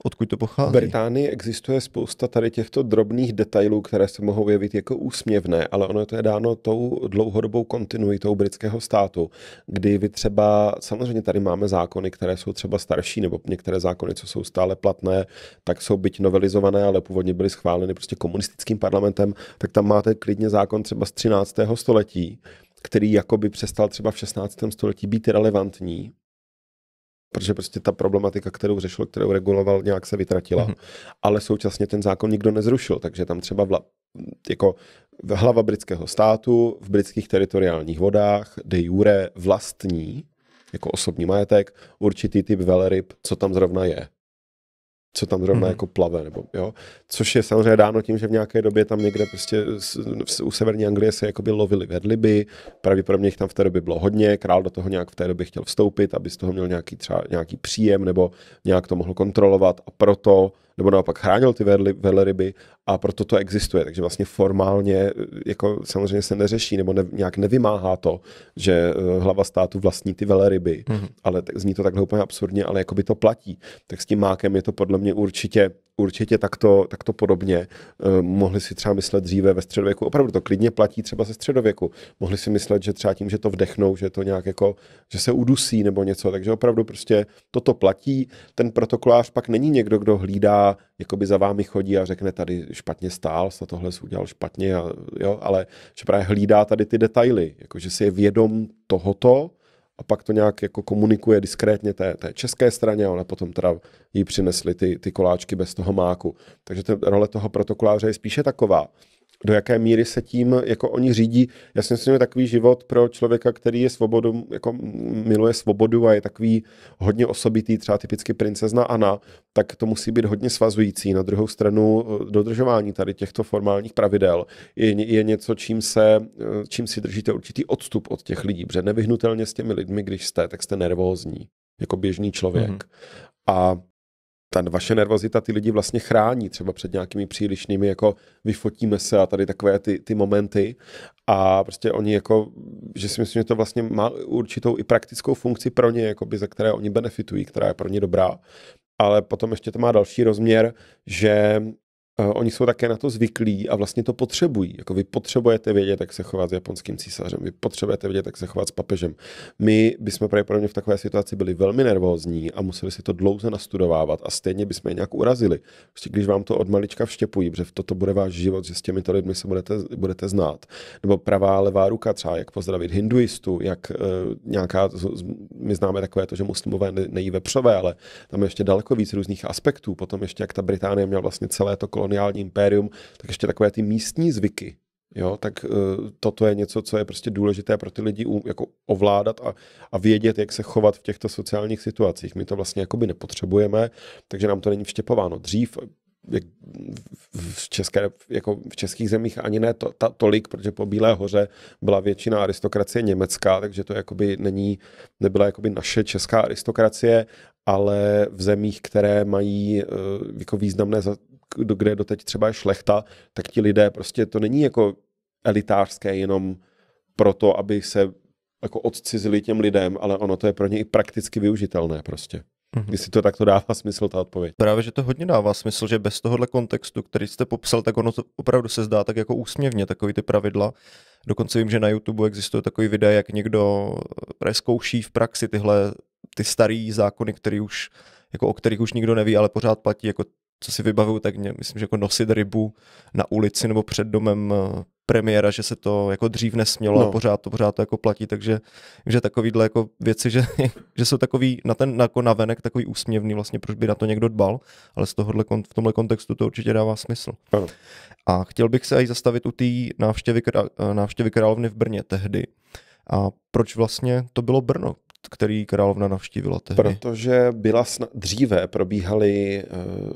odkud to pochází. V Británii existuje spousta tady těchto drobných detailů, které se mohou jevit jako úsměvné, ale ono to je dáno tou dlouhodobou kontinuitou britského státu, kdy vy třeba, samozřejmě tady máme zákony, které jsou třeba starší, nebo některé zákony, co jsou stále platné, tak jsou byť novelizované, ale původně byly schváleny prostě komunistickým parlamentem, tak tam máte klidně zákon třeba z 13. století, který jakoby přestal třeba v 16. století být relevantní, protože prostě ta problematika, kterou řešil, kterou reguloval, nějak se vytratila. Mm-hmm. Ale současně ten zákon nikdo nezrušil, takže tam třeba vla, jako hlava britského státu v britských teritoriálních vodách de jure vlastní jako osobní majetek určitý typ veleryb, co tam zrovna je co tam zrovna hmm. jako plave, nebo jo. Což je samozřejmě dáno tím, že v nějaké době tam někde prostě u severní Anglie se jakoby lovili vedliby, pravděpodobně jich tam v té době bylo hodně, král do toho nějak v té době chtěl vstoupit, aby z toho měl nějaký třeba nějaký příjem, nebo nějak to mohl kontrolovat a proto nebo naopak chránil ty velryby veleryby a proto to existuje. Takže vlastně formálně eh, jako samozřejmě se neřeší nebo ne, nějak nevymáhá to, že eh, hlava státu vlastní ty veleryby, mm-hmm. ale tak, zní to takhle úplně absurdně, ale jako by to platí. Tak s tím mákem je to podle mě určitě určitě takto, takto podobně. Eh, mohli si třeba myslet dříve ve středověku, opravdu to klidně platí třeba ze středověku. Mohli si myslet, že třeba tím, že to vdechnou, že to nějak jako, že se udusí nebo něco, takže opravdu prostě toto platí. Ten protokolář pak není někdo, kdo hlídá jakoby za vámi chodí a řekne tady špatně stál, se tohle jsi udělal špatně, a, jo, ale že právě hlídá tady ty detaily, jakože si je vědom tohoto a pak to nějak jako komunikuje diskrétně té, té české straně a ona potom teda jí přinesli ty, ty koláčky bez toho máku. Takže ten role toho protokoláře je spíše taková, do jaké míry se tím jako oni řídí. Já si myslím, že takový život pro člověka, který je svobodu, jako miluje svobodu a je takový hodně osobitý, třeba typicky princezna Anna, tak to musí být hodně svazující. Na druhou stranu eh, dodržování tady těchto formálních pravidel je, je něco, čím, se, eh, čím si držíte určitý odstup od těch lidí, protože nevyhnutelně s těmi lidmi, když jste, tak jste nervózní jako běžný člověk. Mm-hmm. A ta vaše nervozita ty lidi vlastně chrání třeba před nějakými přílišnými, jako vyfotíme se a tady takové ty, ty momenty. A prostě oni jako, že si myslím, že to vlastně má určitou i praktickou funkci pro ně, jako by ze které oni benefitují, která je pro ně dobrá. Ale potom ještě to má další rozměr, že Eh, oni jsou také na to zvyklí a vlastně to potřebují. Jako vy potřebujete vědět, jak se chovat s japonským císařem, vy potřebujete vědět, jak se chovat s papežem. My bychom pravděpodobně v takové situaci byli velmi nervózní a museli si to dlouze nastudovávat a stejně bychom je nějak urazili. Prostě když vám to od malička vštěpují, protože toto bude váš život, že s těmito lidmi se budete, budete znát. Nebo pravá, levá ruka třeba, jak pozdravit hinduistu, jak e, nějaká, my známe takové to, že muslimové nejí vepřové, ale tam je ještě daleko víc různých aspektů. Potom ještě jak ta Británie měla vlastně celé to kolo koloniální impérium, tak ještě takové ty místní zvyky, Jo, tak eh, toto je něco, co je prostě důležité pro ty lidi um, jako ovládat a, a vědět, jak se chovat v těchto sociálních situacích. My to vlastně jakoby nepotřebujeme, takže nám to není vštěpováno. Dřív v, české, jako v českých zemích ani ne to, ta, tolik, protože po Bílé hoře byla většina aristokracie německá, takže to jakoby není, nebyla jakoby naše česká aristokracie, ale v zemích, které mají eh, jako významné, kde doteď třeba je šlechta, tak ti lidé prostě to není jako elitářské jenom proto, aby se jako odcizili těm lidem, ale ono to je pro ně i prakticky využitelné prostě. Mm-hmm. Jestli to takto dává smysl, ta odpověď. Právě, že to hodně dává smysl, že bez tohohle kontextu, který jste popsal, tak ono to opravdu se zdá tak jako úsměvně, takový ty pravidla. Dokonce vím, že na YouTube existuje takový video, jak někdo eh, zkouší v praxi tyhle ty starý zákony, který už, jako o kterých už nikdo neví, ale pořád platí, jako co si vybavuju, tak mě, myslím, že jako nosit rybu na ulici nebo před domem eh, premiéra, že se to jako dřív nesmělo no. a pořád to, pořád to jako platí, takže že takovýhle jako věci, že, že jsou takový na ten jako venek takový úsměvný vlastně, proč by na to někdo dbal, ale z tohohle, v tomhle kontextu to určitě dává smysl. Ano. A chtěl bych se i zastavit u té návštěvy, návštěvy královny v Brně tehdy. A proč vlastně to bylo Brno? který královna navštívila tehdy? Protože byla sna- dříve probíhaly uh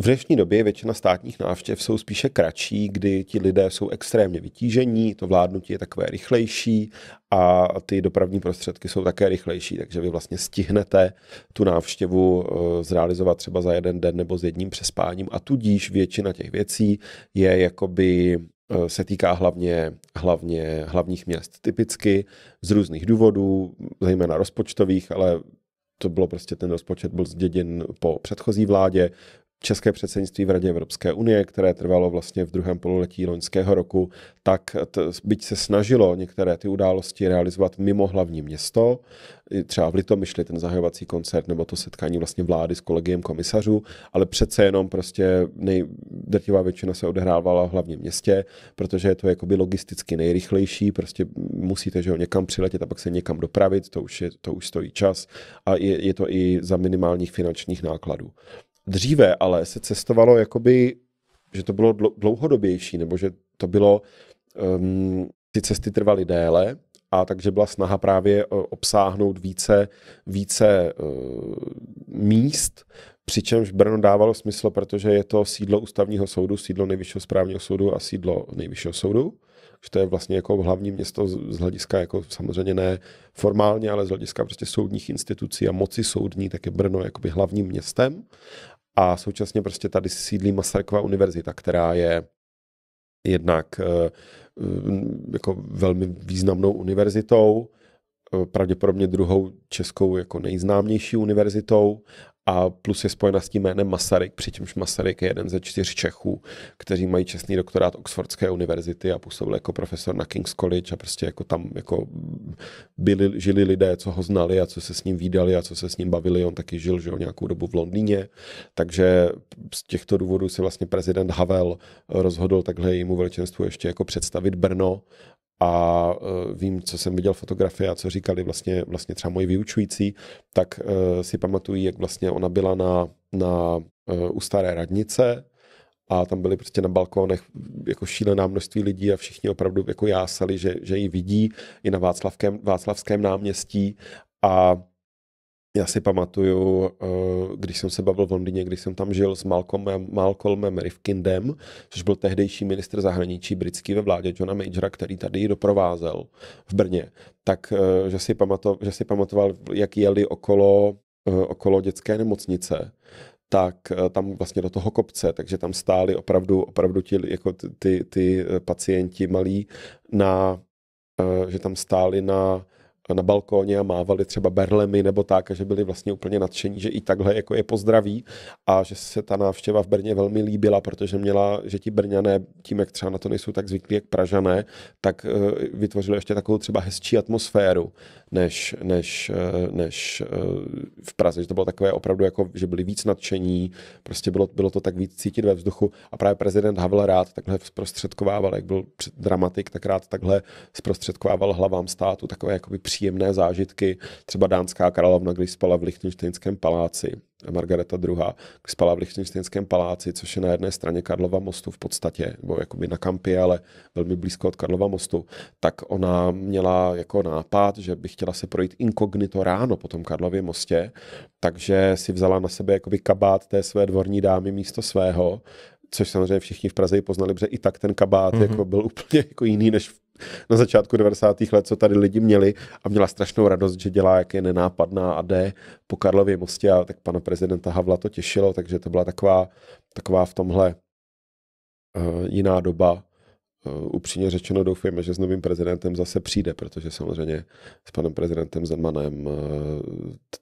v dnešní době většina státních návštěv jsou spíše kratší, kdy ti lidé jsou extrémně vytížení, to vládnutí je takové rychlejší a ty dopravní prostředky jsou také rychlejší, takže vy vlastně stihnete tu návštěvu eh, zrealizovat třeba za jeden den nebo s jedním přespáním a tudíž většina těch věcí je jakoby eh, se týká hlavně, hlavně hlavních měst. Typicky z různých důvodů, zejména rozpočtových, ale to bylo prostě ten rozpočet byl zděděn po předchozí vládě, české předsednictví v Radě Evropské unie, které trvalo vlastně v druhém pololetí loňského roku, tak t, byť se snažilo některé ty události realizovat mimo hlavní město, třeba v Litomyšli ten zahajovací koncert nebo to setkání vlastně vlády s kolegiem komisařů, ale přece jenom prostě nej, drtivá většina se odehrávala v hlavním městě, protože je to jakoby logisticky nejrychlejší, prostě musíte že ho někam přiletět a pak se někam dopravit, to už, je, to už stojí čas a je, je to i za minimálních finančních nákladů. Dříve ale se cestovalo jakoby, že to bylo dlouhodobější, nebo že to bylo, um, ty cesty trvaly déle, a takže byla snaha právě e, obsáhnout více, více uh, míst, přičemž Brno dávalo smysl, protože je to sídlo ústavního soudu, sídlo nejvyššího správního soudu a sídlo nejvyššího soudu, že to je vlastně jako hlavní město z hlediska, jako samozřejmě ne formálně, ale z hlediska prostě soudních institucí a moci soudní, tak je Brno jakoby hlavním městem a současně prostě tady sídlí Masarykova univerzita, která je jednak eh, jako velmi významnou univerzitou, eh, pravděpodobně druhou českou jako nejznámější univerzitou a plus je spojena s tím jménem Masaryk, přičemž Masaryk je jeden ze čtyř Čechů, kteří mají čestný doktorát Oxfordské univerzity a působil jako profesor na King's College a prostě jako tam jako byli, žili lidé, co ho znali a co se s ním výdali a co se s ním bavili. On taky žil, že nějakou dobu v Londýně, takže z těchto důvodů se vlastně prezident Havel rozhodl takhle jemu veličenstvu ještě jako představit Brno a e, vím, co jsem viděl fotografie a co říkali vlastně, vlastně třeba moji vyučující, tak e, si pamatují, jak vlastně ona byla na, na, e, u staré radnice a tam byly prostě na balkónech jako šílená množství lidí a všichni opravdu jako jásali, že, že ji vidí i na Václavském, Václavském náměstí a já si pamatuju, eh, když jsem se bavil v Londýně, když jsem tam žil s Malcolmem, Malcolmem Rifkindem, což byl tehdejší ministr zahraničí britský ve vládě Johna Majora, který tady doprovázel v Brně, tak eh, že si, pamatoval, že si pamatoval, jak jeli okolo, eh, okolo dětské nemocnice, tak tam vlastně do toho kopce, takže tam stáli opravdu, opravdu ti, jako ty, ty, ty pacienti malí na, že tam stáli na jako na balkóně a mávali třeba berlemi nebo tak, a že byli vlastně úplně nadšení, že i takhle jako je pozdraví a že se ta návštěva v Brně velmi líbila, protože měla, že ti Brňané tím, jak třeba na to nejsou tak zvyklí, jak Pražané, tak eh, vytvořili ještě takovou třeba hezčí atmosféru než, než, eh, než eh, v Praze, že to bylo takové opravdu jako, že byli víc nadšení, prostě bylo, bylo to tak víc cítit ve vzduchu a právě prezident Havel rád takhle zprostředkovával, jak byl dramatik, tak rád takhle zprostředkovával hlavám státu, takové jakoby příjemné zážitky. Třeba dánská královna, když spala v Lichtensteinském paláci, Margareta II., když spala v Lichtensteinském paláci, což je na jedné straně Karlova mostu v podstatě, nebo jakoby na kampě, ale velmi blízko od Karlova mostu, tak ona měla jako nápad, že by chtěla se projít inkognito ráno po tom Karlově mostě, takže si vzala na sebe jakoby kabát té své dvorní dámy místo svého, což samozřejmě všichni v Praze poznali, protože i tak ten kabát mm-hmm. jako byl úplně jako jiný než v na začátku 90. let, co tady lidi měli a měla strašnou radost, že dělá, jak je nenápadná a jde po Karlově mostě a tak pana prezidenta Havla to těšilo, takže to byla taková, taková v tomhle uh, jiná doba. Uh, upřímně řečeno doufujeme, že s novým prezidentem zase přijde, protože samozřejmě s panem prezidentem Zemanem uh,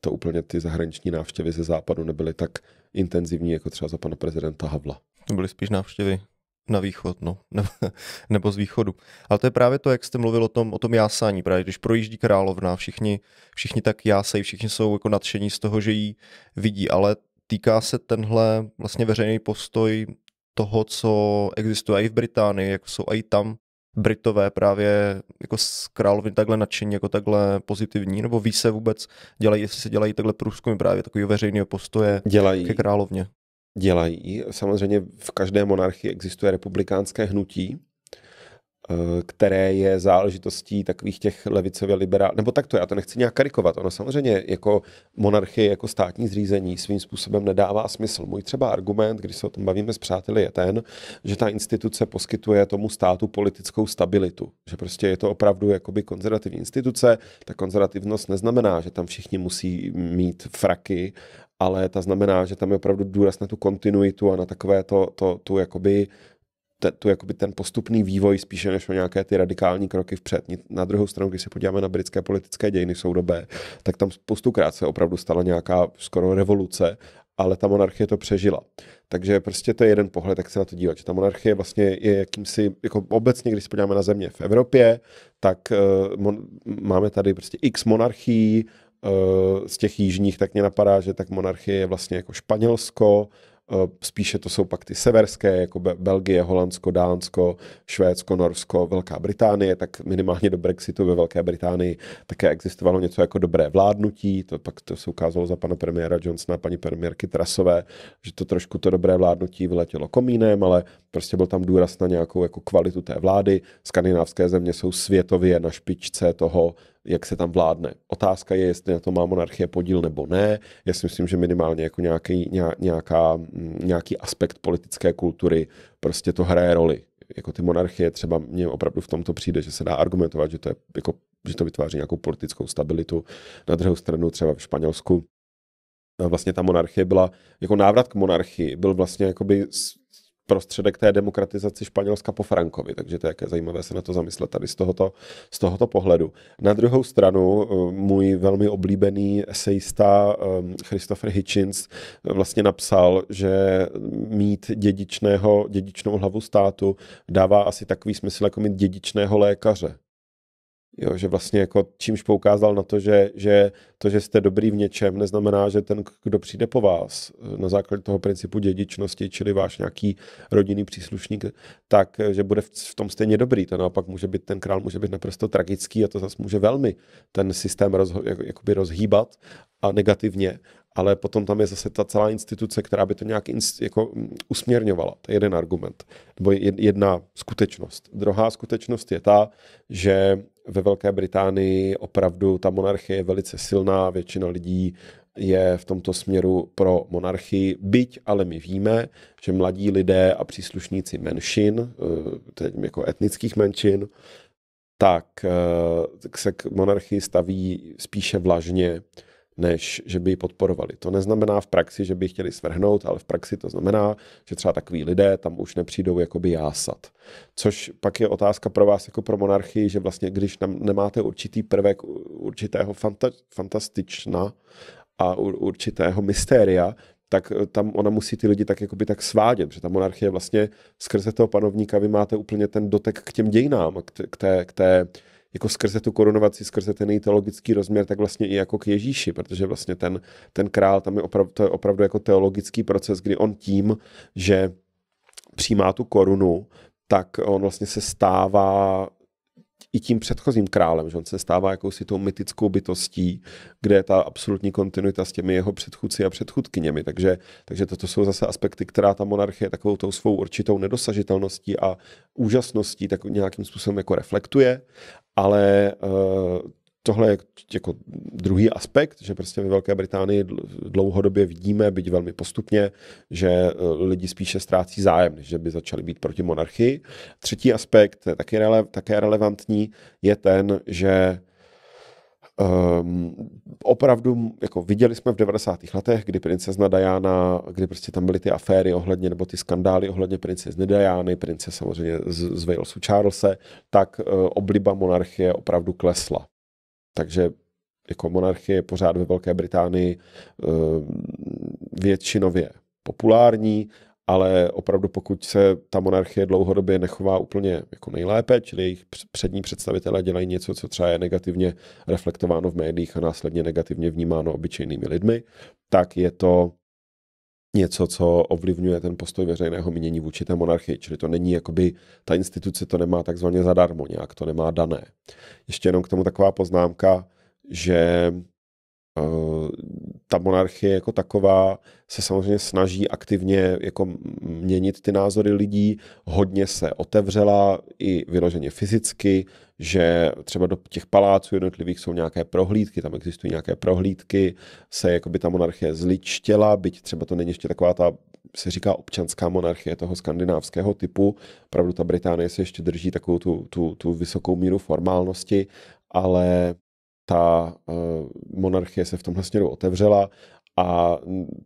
to úplně ty zahraniční návštěvy ze západu nebyly tak intenzivní, jako třeba za pana prezidenta Havla. To byly spíš návštěvy na východ, no. Nebo z východu. Ale to je právě to, jak jste mluvil o tom, o tom jásání. Právě když projíždí královna, všichni, všichni tak jásají, všichni jsou jako nadšení z toho, že ji vidí. Ale týká se tenhle vlastně veřejný postoj toho, co existuje i v Británii, jako jsou i tam Britové právě jako z královny takhle nadšení, jako takhle pozitivní, nebo ví se vůbec, dělají, jestli se dělají takhle průzkumy právě takový veřejného postoje dělají. ke královně dělají. Samozřejmě v každé monarchii existuje republikánské hnutí, eh, které je záležitostí takových těch levicově liberál, nebo takto, já to nechci nějak karikovat, ono samozřejmě jako monarchie, jako státní zřízení svým způsobem nedává smysl. Můj třeba argument, když se o tom bavíme s přáteli, je ten, že ta instituce poskytuje tomu státu politickou stabilitu, že prostě je to opravdu jakoby konzervativní instituce, ta konzervativnost neznamená, že tam všichni musí mít fraky ale ta znamená, že tam je opravdu důraz na tu kontinuitu a na takové to, to tu jakoby te, tu jakoby ten postupný vývoj spíše než o nějaké ty radikální kroky vpřed. Na druhou stranu, když se podíváme na britské politické dějiny soudobé, tak tam spoustukrát se opravdu stala nějaká skoro revoluce, ale ta monarchie to přežila. Takže prostě to je jeden pohled, jak se na to dívat. Že ta monarchie vlastně je jakýmsi, jako obecně, když se podíváme na země v Evropě, tak uh, mon, máme tady prostě x monarchií, Eh, z těch jižních, tak mě napadá, že tak monarchie je vlastně jako Španělsko, eh, spíše to jsou pak ty severské, jako Belgie, Holandsko, Dánsko, Švédsko, Norsko, Velká Británie, tak minimálně do Brexitu ve Velké Británii také existovalo něco jako dobré vládnutí, to pak to se ukázalo za pana premiéra Johnsona a paní premiérky Trasové, že to trošku to dobré vládnutí vyletělo komínem, ale prostě byl tam důraz na nějakou jako kvalitu té vlády. Skandinávské země jsou světově na špičce toho, jak se tam vládne. Otázka je, jestli na to má monarchie podíl nebo ne. Já si myslím, že minimálně jako nějaký, nějaká, nějaký aspekt politické kultury prostě to hraje roli. Jako ty monarchie třeba mně opravdu v tomto přijde, že se dá argumentovat, že to, je jako, že to vytváří nějakou politickou stabilitu. Na druhou stranu třeba v Španělsku vlastně ta monarchie byla, jako návrat k monarchii byl vlastně jakoby prostředek té demokratizaci Španělska po Frankovi, takže to je zajímavé se na to zamyslet tady z tohoto, z tohoto pohledu. Na druhou stranu eh, můj velmi oblíbený esejista eh, Christopher Hitchens eh, vlastně napsal, že mít dědičného, dědičnou hlavu státu dává asi takový smysl jako mít dědičného lékaře. Jo, že vlastně jako čímž poukázal na to, že, že to, že jste dobrý v něčem, neznamená, že ten, kdo přijde po vás na základě toho principu dědičnosti, čili váš nějaký rodinný příslušník, tak že bude v tom stejně dobrý. To naopak může být, ten král může být naprosto tragický a to zase může velmi ten systém rozho, jak, jakoby rozhýbat a negativně ale potom tam je zase ta celá instituce, která by to nějak jako mm, usměrňovala. To je jeden argument, nebo jedna skutečnost. Druhá skutečnost je ta, že ve Velké Británii opravdu ta monarchie je velice silná, většina lidí je v tomto směru pro monarchii, byť ale my víme, že mladí lidé a příslušníci menšin, eh, teď jako etnických menšin, eh, tak se k monarchii staví spíše vlažně, než že by ji podporovali. To neznamená v praxi, že by ji chtěli svrhnout, ale v praxi to znamená, že třeba takový lidé tam už nepřijdou jakoby jásat. Což pak je otázka pro vás jako pro monarchii, že vlastně když tam nemáte určitý prvek určitého fanta- fantastična a určitého mystéria, tak eh, tam ona musí ty lidi tak jakoby tak svádět, že ta monarchie vlastně skrze toho panovníka vy máte úplně ten dotek k těm dějinám, k té, k té jako skrze tu korunovaci, skrze ten její teologický rozměr, tak vlastně i jako k Ježíši, protože vlastně ten, ten král, tam je opravdu, to je opravdu jako teologický proces, kdy on tím, že přijímá tu korunu, tak on vlastně se stává i tím předchozím králem, že on se stává jakousi tou mytickou bytostí, kde je ta absolutní kontinuita s těmi jeho předchůdci a předchůdkyněmi. Takže, takže toto jsou zase aspekty, která ta monarchie takovou tou svou určitou nedosažitelností a úžasností tak nějakým způsobem jako reflektuje ale eh, tohle je jako druhý aspekt, že prostě ve Velké Británii dlouhodobě vidíme, byť velmi postupně, že eh, lidi spíše ztrácí zájem, než že by začali být proti monarchii. Třetí aspekt, také, rele, také relevantní, je ten, že Um, opravdu, jako viděli jsme v 90. letech, kdy princezna Diana, kdy prostě tam byly ty aféry ohledně, nebo ty skandály ohledně princezny Diany, prince samozřejmě z, z Walesu Charlese, tak uh, obliba monarchie opravdu klesla. Takže jako monarchie je pořád ve Velké Británii uh, většinově populární, ale opravdu pokud se ta monarchie dlouhodobě nechová úplně jako nejlépe, čili jejich přední představitelé dělají něco, co třeba je negativně reflektováno v médiích a následně negativně vnímáno obyčejnými lidmi, tak je to něco, co ovlivňuje ten postoj veřejného mínění vůči té monarchii. Čili to není jakoby, ta instituce to nemá takzvaně zadarmo, nějak to nemá dané. Ještě jenom k tomu taková poznámka, že Eh, ta monarchie jako taková se samozřejmě snaží aktivně jako měnit ty názory lidí. Hodně se otevřela i vyloženě fyzicky, že třeba do těch paláců jednotlivých jsou nějaké prohlídky, tam existují nějaké prohlídky, se jako by ta monarchie zličtěla, byť třeba to není ještě taková ta se říká občanská monarchie toho skandinávského typu. Pravdu, ta Británie se ještě drží takovou tu, tu, tu vysokou míru formálnosti, ale ta eh, monarchie se v tomhle směru otevřela a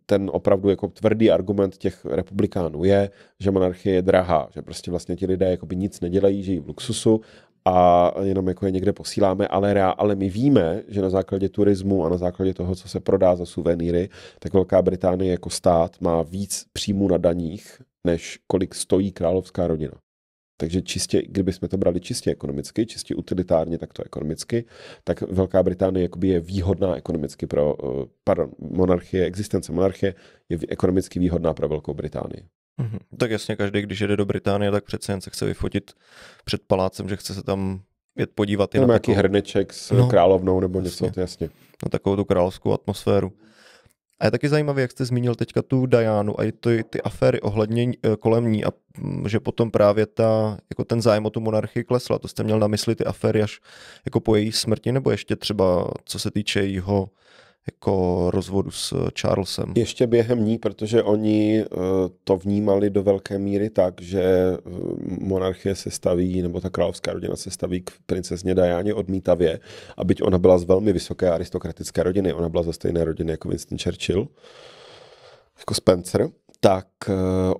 ten opravdu jako tvrdý argument těch republikánů je, že monarchie je drahá, že prostě vlastně ti lidé jako by nic nedělají, žijí v luxusu a jenom jako je někde posíláme, ale, rea, ale my víme, že na základě turismu a na základě toho, co se prodá za suvenýry, tak Velká Británie jako stát má víc příjmů na daních, než kolik stojí královská rodina. Takže čistě, kdybychom to brali čistě ekonomicky, čistě utilitárně, tak to ekonomicky, tak Velká Británie je výhodná ekonomicky pro, eh, pardon, monarchie, existence monarchie je ekonomicky výhodná pro Velkou Británii. Mm-hmm. Tak jasně, každý, když jede do Británie, tak přece jen se chce vyfotit před palácem, že chce se tam jet podívat. No, nějaký takovou... hrneček s no, královnou nebo jasně. něco, to jasně. Na takovou tu královskou atmosféru. A je taky zajímavé, jak jste zmínil teďka tu Dianu a ty, ty aféry ohledně e, kolem ní a že potom právě ta, jako ten zájem o tu monarchii klesla. To jste měl na mysli ty aféry až jako po její smrti nebo ještě třeba co se týče jeho jako rozvodu s eh, Charlesem. Ještě během ní, protože oni eh, to vnímali do velké míry tak, že eh, monarchie se staví, nebo ta královská rodina se staví k princezně Dianě odmítavě, a byť ona byla z velmi vysoké aristokratické rodiny, ona byla ze stejné rodiny jako Winston Churchill, jako Spencer, tak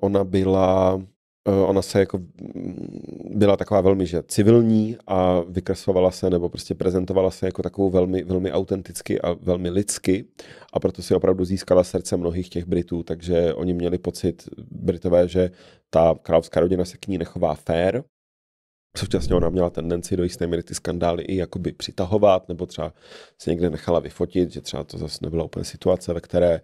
ona byla Eh, ona se jako mm, byla taková velmi že civilní a vykreslovala se nebo prostě prezentovala se jako takovou velmi, velmi autenticky a velmi lidsky a proto si opravdu získala srdce mnohých těch Britů, takže oni měli pocit Britové, že ta královská rodina se k ní nechová fair, Současně ona měla tendenci do jisté míry ty skandály i jakoby přitahovat, nebo třeba se někde nechala vyfotit, že třeba to zase nebyla úplně situace, ve které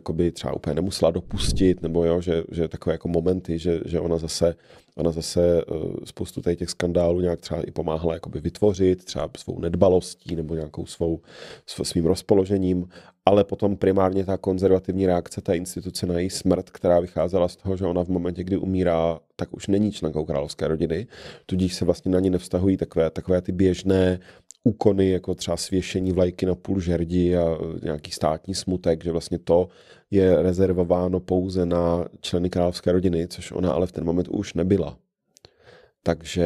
to by třeba úplně nemusela dopustit, nebo jo, že, že takové jako momenty, že, že ona zase, ona zase eh, spoustu tady těch skandálů nějak třeba i pomáhala jakoby vytvořit, třeba svou nedbalostí nebo nějakou svou, svým rozpoložením, ale potom primárně ta konzervativní reakce té instituce na její smrt, která vycházela z toho, že ona v momentě, kdy umírá, tak už není členkou královské rodiny, tudíž se vlastně na ní nevztahují takové, takové ty běžné úkony, jako třeba svěšení vlajky na půl žerdi a nějaký státní smutek, že vlastně to je rezervováno pouze na členy královské rodiny, což ona ale v ten moment už nebyla. Takže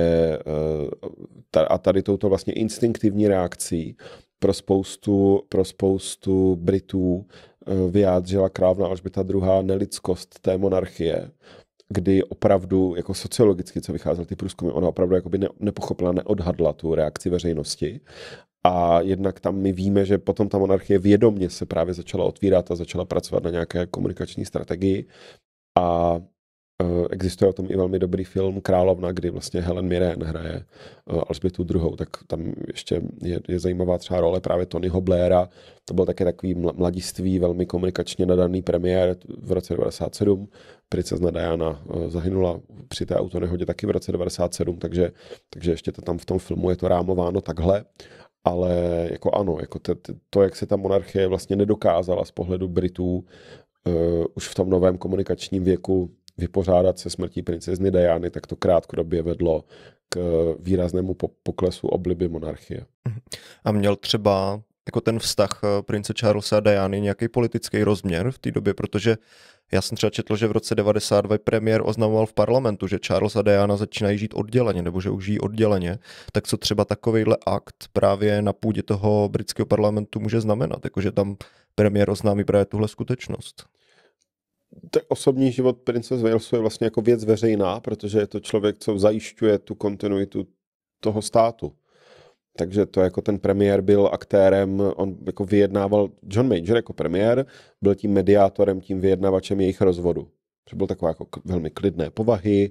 eh, a tady touto vlastně instinktivní reakcí pro spoustu, pro spoustu Britů eh, vyjádřila královna Alžběta II. nelidskost té monarchie kdy opravdu jako sociologicky, co vycházely ty průzkumy, ona opravdu jakoby ne, nepochopila, neodhadla tu reakci veřejnosti. A jednak tam my víme, že potom ta monarchie vědomně se právě začala otvírat a začala pracovat na nějaké komunikační strategii. A Eh, existuje o tom i velmi dobrý film Královna, kdy vlastně Helen Mirren hraje eh, Alžbětu druhou, tak tam ještě je, je zajímavá třeba role právě Tonyho Blaira. To byl také takový mladiství, velmi komunikačně nadaný premiér v roce 97. Princezna Diana eh, zahynula při té autonehodě taky v roce 97, takže, takže ještě to tam v tom filmu je to rámováno takhle ale jako ano, jako to, to, jak se ta monarchie vlastně nedokázala z pohledu Britů uh, už v tom novém komunikačním věku vypořádat se smrtí princezny Diany, tak to krátkodobě vedlo k eh, výraznému poklesu obliby monarchie. Mhm. A měl třeba jako ten vztah eh, prince Charlesa a Diany nějaký politický rozměr v té době, protože já jsem třeba četl, že v roce 92 premiér oznamoval v parlamentu, že Charles a Diana začínají žít odděleně, nebo že už žijí odděleně, tak co třeba takovýhle akt právě na půdě toho britského parlamentu může znamenat, jakože tam premiér oznámí právě tuhle skutečnost tak osobní život princes Walesu je vlastně jako věc veřejná, protože je to člověk, co zajišťuje tu kontinuitu toho státu. Takže to jako ten premiér byl aktérem, on jako vyjednával, John Major jako premiér byl tím mediátorem, tím vyjednavačem jejich rozvodu. Že byl taková jako velmi klidné povahy,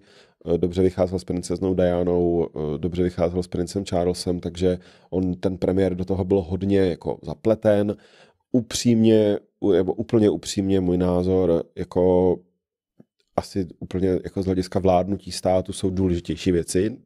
eh, dobře vycházel s princeznou Dianou, eh, dobře vycházel s princem Charlesem, takže on, ten premiér do toho byl hodně jako zapleten upřímně, nebo úplně upřímně můj názor, jako asi úplně jako z hlediska vládnutí státu jsou důležitější věci,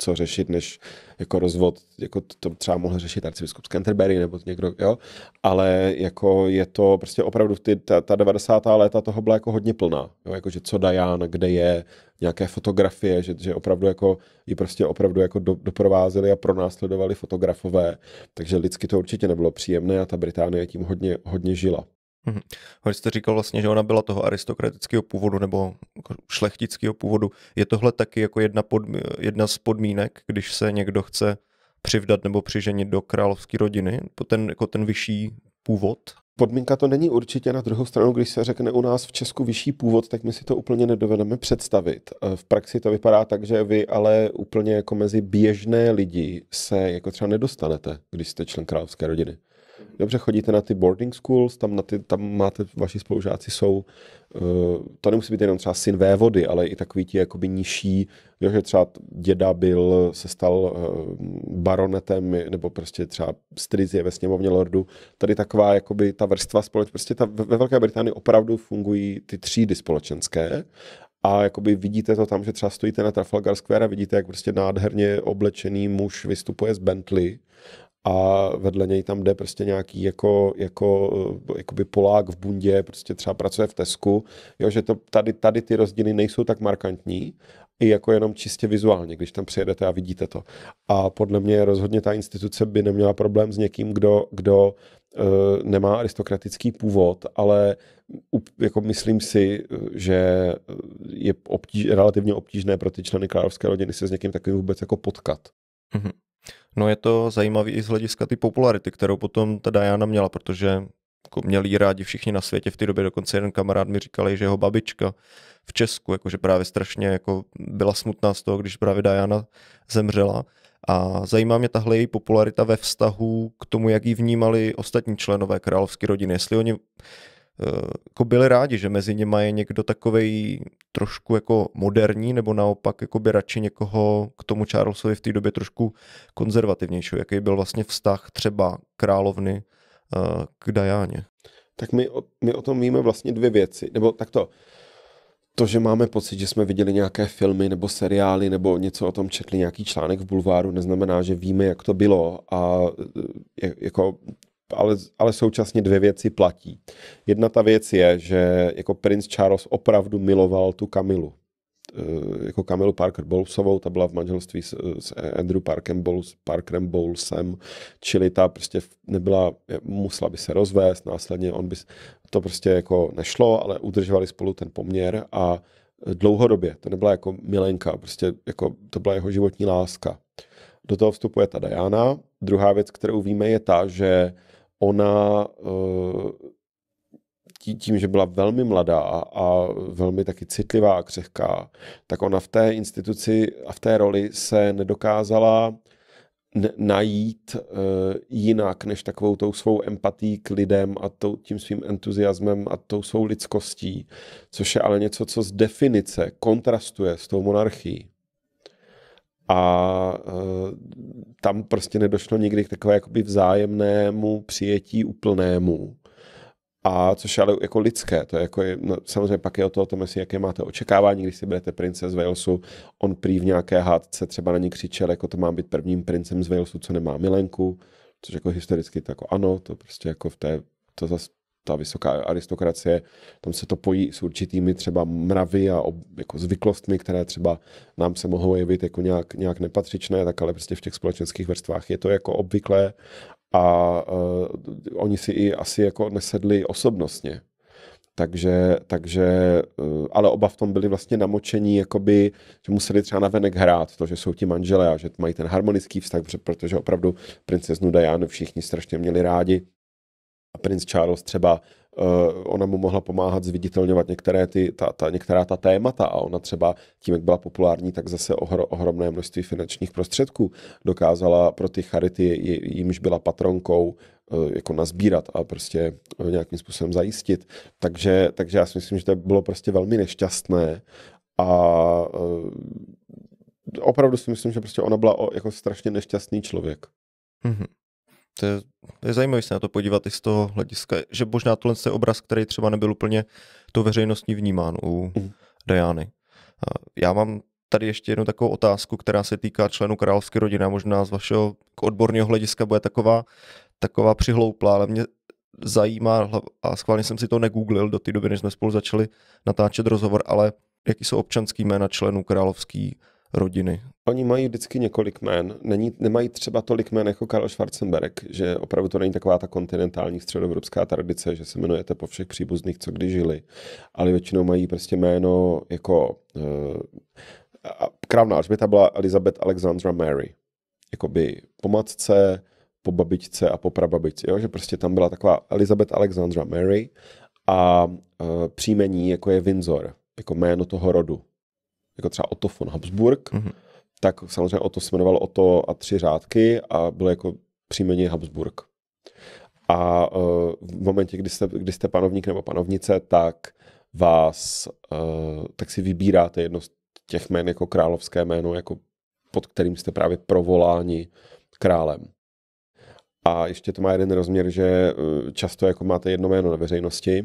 co řešit, než jako rozvod, jako to třeba mohl řešit arcibiskup z Canterbury nebo někdo, jo, ale jako je to prostě opravdu, ty, ta, ta 90. léta toho byla jako hodně plná, jo, jako že co Dajan, kde je, nějaké fotografie, že, že opravdu jako ji prostě opravdu jako do, doprovázeli a pronásledovali fotografové, takže lidsky to určitě nebylo příjemné a ta Británie tím hodně, hodně žila. Hmm. Vy jste říkal vlastně, že ona byla toho aristokratického původu nebo jako šlechtického původu. Je tohle taky jako jedna, pod, jedna z podmínek, když se někdo chce přivdat nebo přiženit do královské rodiny, ten, jako ten vyšší původ? Podmínka to není určitě. Na druhou stranu, když se řekne u nás v Česku vyšší původ, tak my si to úplně nedovedeme představit. Eh, v praxi to vypadá tak, že vy ale úplně jako mezi běžné lidi se jako třeba nedostanete, když jste člen královské rodiny dobře, chodíte na ty boarding schools, tam, na ty, tam máte, vaši spolužáci jsou, eh, to nemusí být jenom třeba syn vody, ale i takový ti jakoby nižší, že třeba děda byl, se stal eh, baronetem, nebo prostě třeba striz je ve sněmovně lordu. Tady taková jakoby ta vrstva společnosti, prostě ta, ve Velké Británii opravdu fungují ty třídy společenské a jakoby vidíte to tam, že třeba stojíte na Trafalgar Square a vidíte, jak prostě nádherně oblečený muž vystupuje z Bentley a vedle něj tam jde prostě nějaký jako, jako eh, jakoby Polák v bundě, prostě třeba pracuje v Tesku, jo, že to, tady, tady ty rozdíly nejsou tak markantní, i jako jenom čistě vizuálně, když tam přijedete a vidíte to. A podle mě rozhodně ta instituce by neměla problém s někým, kdo, kdo uh, nemá aristokratický původ, ale up, jako myslím si, eh, že je obtíž, relativně obtížné pro ty členy královské rodiny se s někým takovým vůbec jako potkat. Mm-hmm. No je to zajímavý i z hlediska ty popularity, kterou potom ta Diana měla, protože jako měli ji rádi všichni na světě v té době, dokonce jeden kamarád mi říkal, že jeho babička v Česku, jakože právě strašně jako byla smutná z toho, když právě Diana zemřela. A zajímá mě tahle její popularita ve vztahu k tomu, jak ji vnímali ostatní členové královské rodiny. Jestli oni jako byli rádi, že mezi nimi je někdo takovej trošku jako moderní, nebo naopak jako by radši někoho k tomu Charlesovi v té době trošku konzervativnějšího. Jaký byl vlastně vztah třeba královny eh, k Dajáně? Tak my o, my o tom víme vlastně dvě věci. Nebo takto, to, že máme pocit, že jsme viděli nějaké filmy nebo seriály nebo něco o tom četli, nějaký článek v bulváru, neznamená, že víme, jak to bylo a eh, jako ale, ale současně dvě věci platí. Jedna ta věc je, že jako princ Charles opravdu miloval tu Kamilu. E, jako Kamilu Parker Bowlesovou, ta byla v manželství s, s Andrew Parkem Bowles, Parkerem Bowlesem, čili ta prostě nebyla, musela by se rozvést, následně on by, to prostě jako nešlo, ale udržovali spolu ten poměr a dlouhodobě, to nebyla jako milenka, prostě jako to byla jeho životní láska. Do toho vstupuje ta Diana. Druhá věc, kterou víme, je ta, že ona eh, tím, že byla velmi mladá a velmi taky citlivá a křehká, tak ona v té instituci a v té roli se nedokázala najít eh, jinak než takovou tou svou empatí k lidem a tou, tím svým entuziasmem a tou svou lidskostí, což je ale něco, co z definice kontrastuje s tou monarchií a e, tam prostě nedošlo nikdy k takové jakoby vzájemnému přijetí úplnému. A což ale jako lidské, to je jako, je, no, samozřejmě pak je o to, o tom, jestli jaké máte očekávání, když si berete prince z Walesu, on prý v nějaké hádce třeba na ní křičel, jako to má být prvním princem z Walesu, co nemá milenku, což jako historicky tak jako ano, to prostě jako v té, to zase ta vysoká aristokracie, tam se to pojí s určitými třeba mravy a ob, jako zvyklostmi, které třeba nám se mohou jevit jako nějak, nějak nepatřičné, tak ale prostě v těch společenských vrstvách je to jako obvyklé a uh, oni si i asi jako nesedli osobnostně. Takže, takže, eh, ale oba v tom byli vlastně namočení, jakoby, že museli třeba navenek hrát to, že jsou ti manželé a že mají ten harmonický vztah, protože opravdu princeznu Diane všichni strašně měli rádi a princ Charles třeba eh, ona mu mohla pomáhat zviditelňovat některé ty, ta, ta, některá ta témata a ona třeba tím, jak byla populární, tak zase ohro, ohromné množství finančních prostředků dokázala pro ty charity, jimž byla patronkou, eh, jako nazbírat a prostě nějakým způsobem zajistit. Takže, takže já si myslím, že to bylo prostě velmi nešťastné a eh, opravdu si myslím, že prostě ona byla jako strašně nešťastný člověk. Mm-hmm to je, to je zajímavé se na to podívat i z toho hlediska, že možná tohle je obraz, který třeba nebyl úplně to veřejnostní vnímán u mm. Diany. Já mám tady ještě jednu takovou otázku, která se týká členů královské rodiny a možná z vašeho odborného hlediska bude taková, taková přihlouplá, ale mě zajímá, a schválně jsem si to negooglil do té doby, než jsme spolu začali natáčet rozhovor, ale jaký jsou občanský jména členů královské rodiny? Oni mají vždycky několik jmén. Není, nemají třeba tolik jmén jako Karl Schwarzenberg, že opravdu to není taková ta kontinentální středoevropská tradice, že se jmenujete po všech příbuzných, co kdy žili, ale většinou mají prostě jméno jako uh, eh, královna Alžběta byla Elizabeth Alexandra Mary. Jakoby po matce, po babičce a po prababičce, jo? že prostě tam byla taková Elizabeth Alexandra Mary a uh, příjmení jako je Windsor, jako jméno toho rodu jako třeba Otto von Habsburg, mm-hmm. tak samozřejmě Otto se jmenoval Otto a tři řádky a byl jako příjmení Habsburg. A uh, v momentě, kdy jste, kdy jste panovník nebo panovnice, tak vás, uh, tak si vybíráte jedno z těch jmén jako královské jméno, jako pod kterým jste právě provoláni králem. A ještě to má jeden rozměr, že e, často jako máte jedno jméno na veřejnosti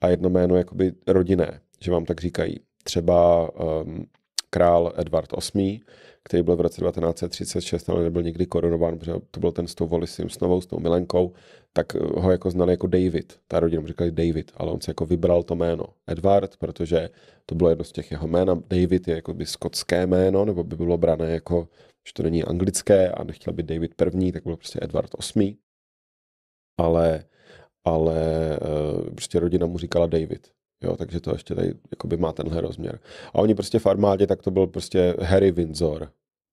a jedno jméno jakoby rodinné, že vám tak říkají. Třeba um, král Edward VIII, který byl v roce 1936, ale nebyl nikdy korunován, protože to byl ten s tou s novou, s tou milenkou, tak eh, ho jako znali jako David. Ta rodina mu říkali David, ale on se jako vybral to jméno Edward, protože to bylo jedno z těch jeho jména. David je jako by skotské jméno, nebo by bylo brané jako, že to není anglické a nechtěl by David první, tak byl prostě Edward VIII. Ale ale eh, prostě rodina mu říkala David. Jo, takže to ještě tady jakoby má tenhle rozměr. A oni prostě v armádě, tak to byl prostě Harry Windsor.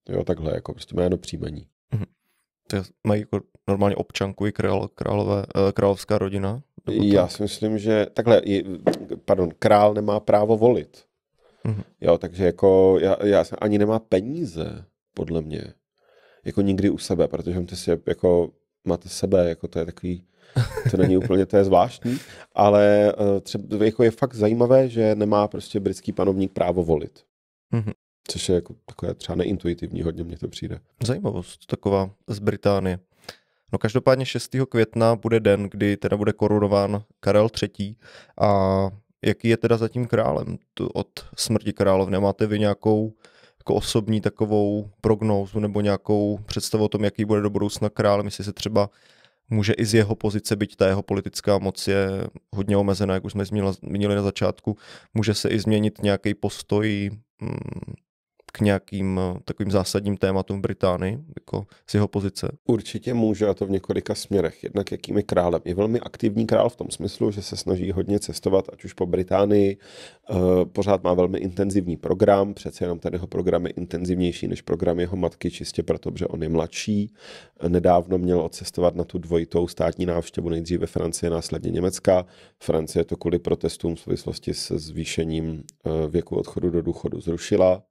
Jo, takhle jako prostě jméno příjmení. Mm-hmm. To je, mají jako normálně občanku i král, králové, eh, královská rodina? Já si myslím, že takhle, pardon, král nemá právo volit. Mm-hmm. Jo, takže jako já, já jsem, ani nemá peníze, podle mě. Jako nikdy u sebe, protože ty si jako máte sebe, jako to je takový to není úplně, to je zvláštní, ale eh, třeba, jako je fakt zajímavé, že nemá prostě britský panovník právo volit. Mm-hmm. Což je jako takové třeba neintuitivní, hodně mně to přijde. Zajímavost taková z Británie. No každopádně 6. května bude den, kdy teda bude korunován Karel III. A jaký je teda zatím králem tu od smrti královny? Máte vy nějakou jako osobní takovou prognózu nebo nějakou představu o tom, jaký bude do budoucna král, jestli se třeba může i z jeho pozice, byť ta jeho politická moc je hodně omezená, jak už jsme zmínili na začátku, může se i změnit nějaký postoj mm, k nějakým eh, takovým zásadním tématům v Británii, jako z jeho pozice? Určitě může a to v několika směrech. Jednak jakými králem. Je velmi aktivní král v tom smyslu, že se snaží hodně cestovat, ať už po Británii. Eh, pořád má velmi intenzivní program, přece jenom ten jeho program je intenzivnější než program jeho matky, čistě proto, že on je mladší. Nedávno měl odcestovat na tu dvojitou státní návštěvu nejdřív ve Francii, následně Německa. Francie to kvůli protestům v souvislosti se zvýšením eh, věku odchodu do důchodu zrušila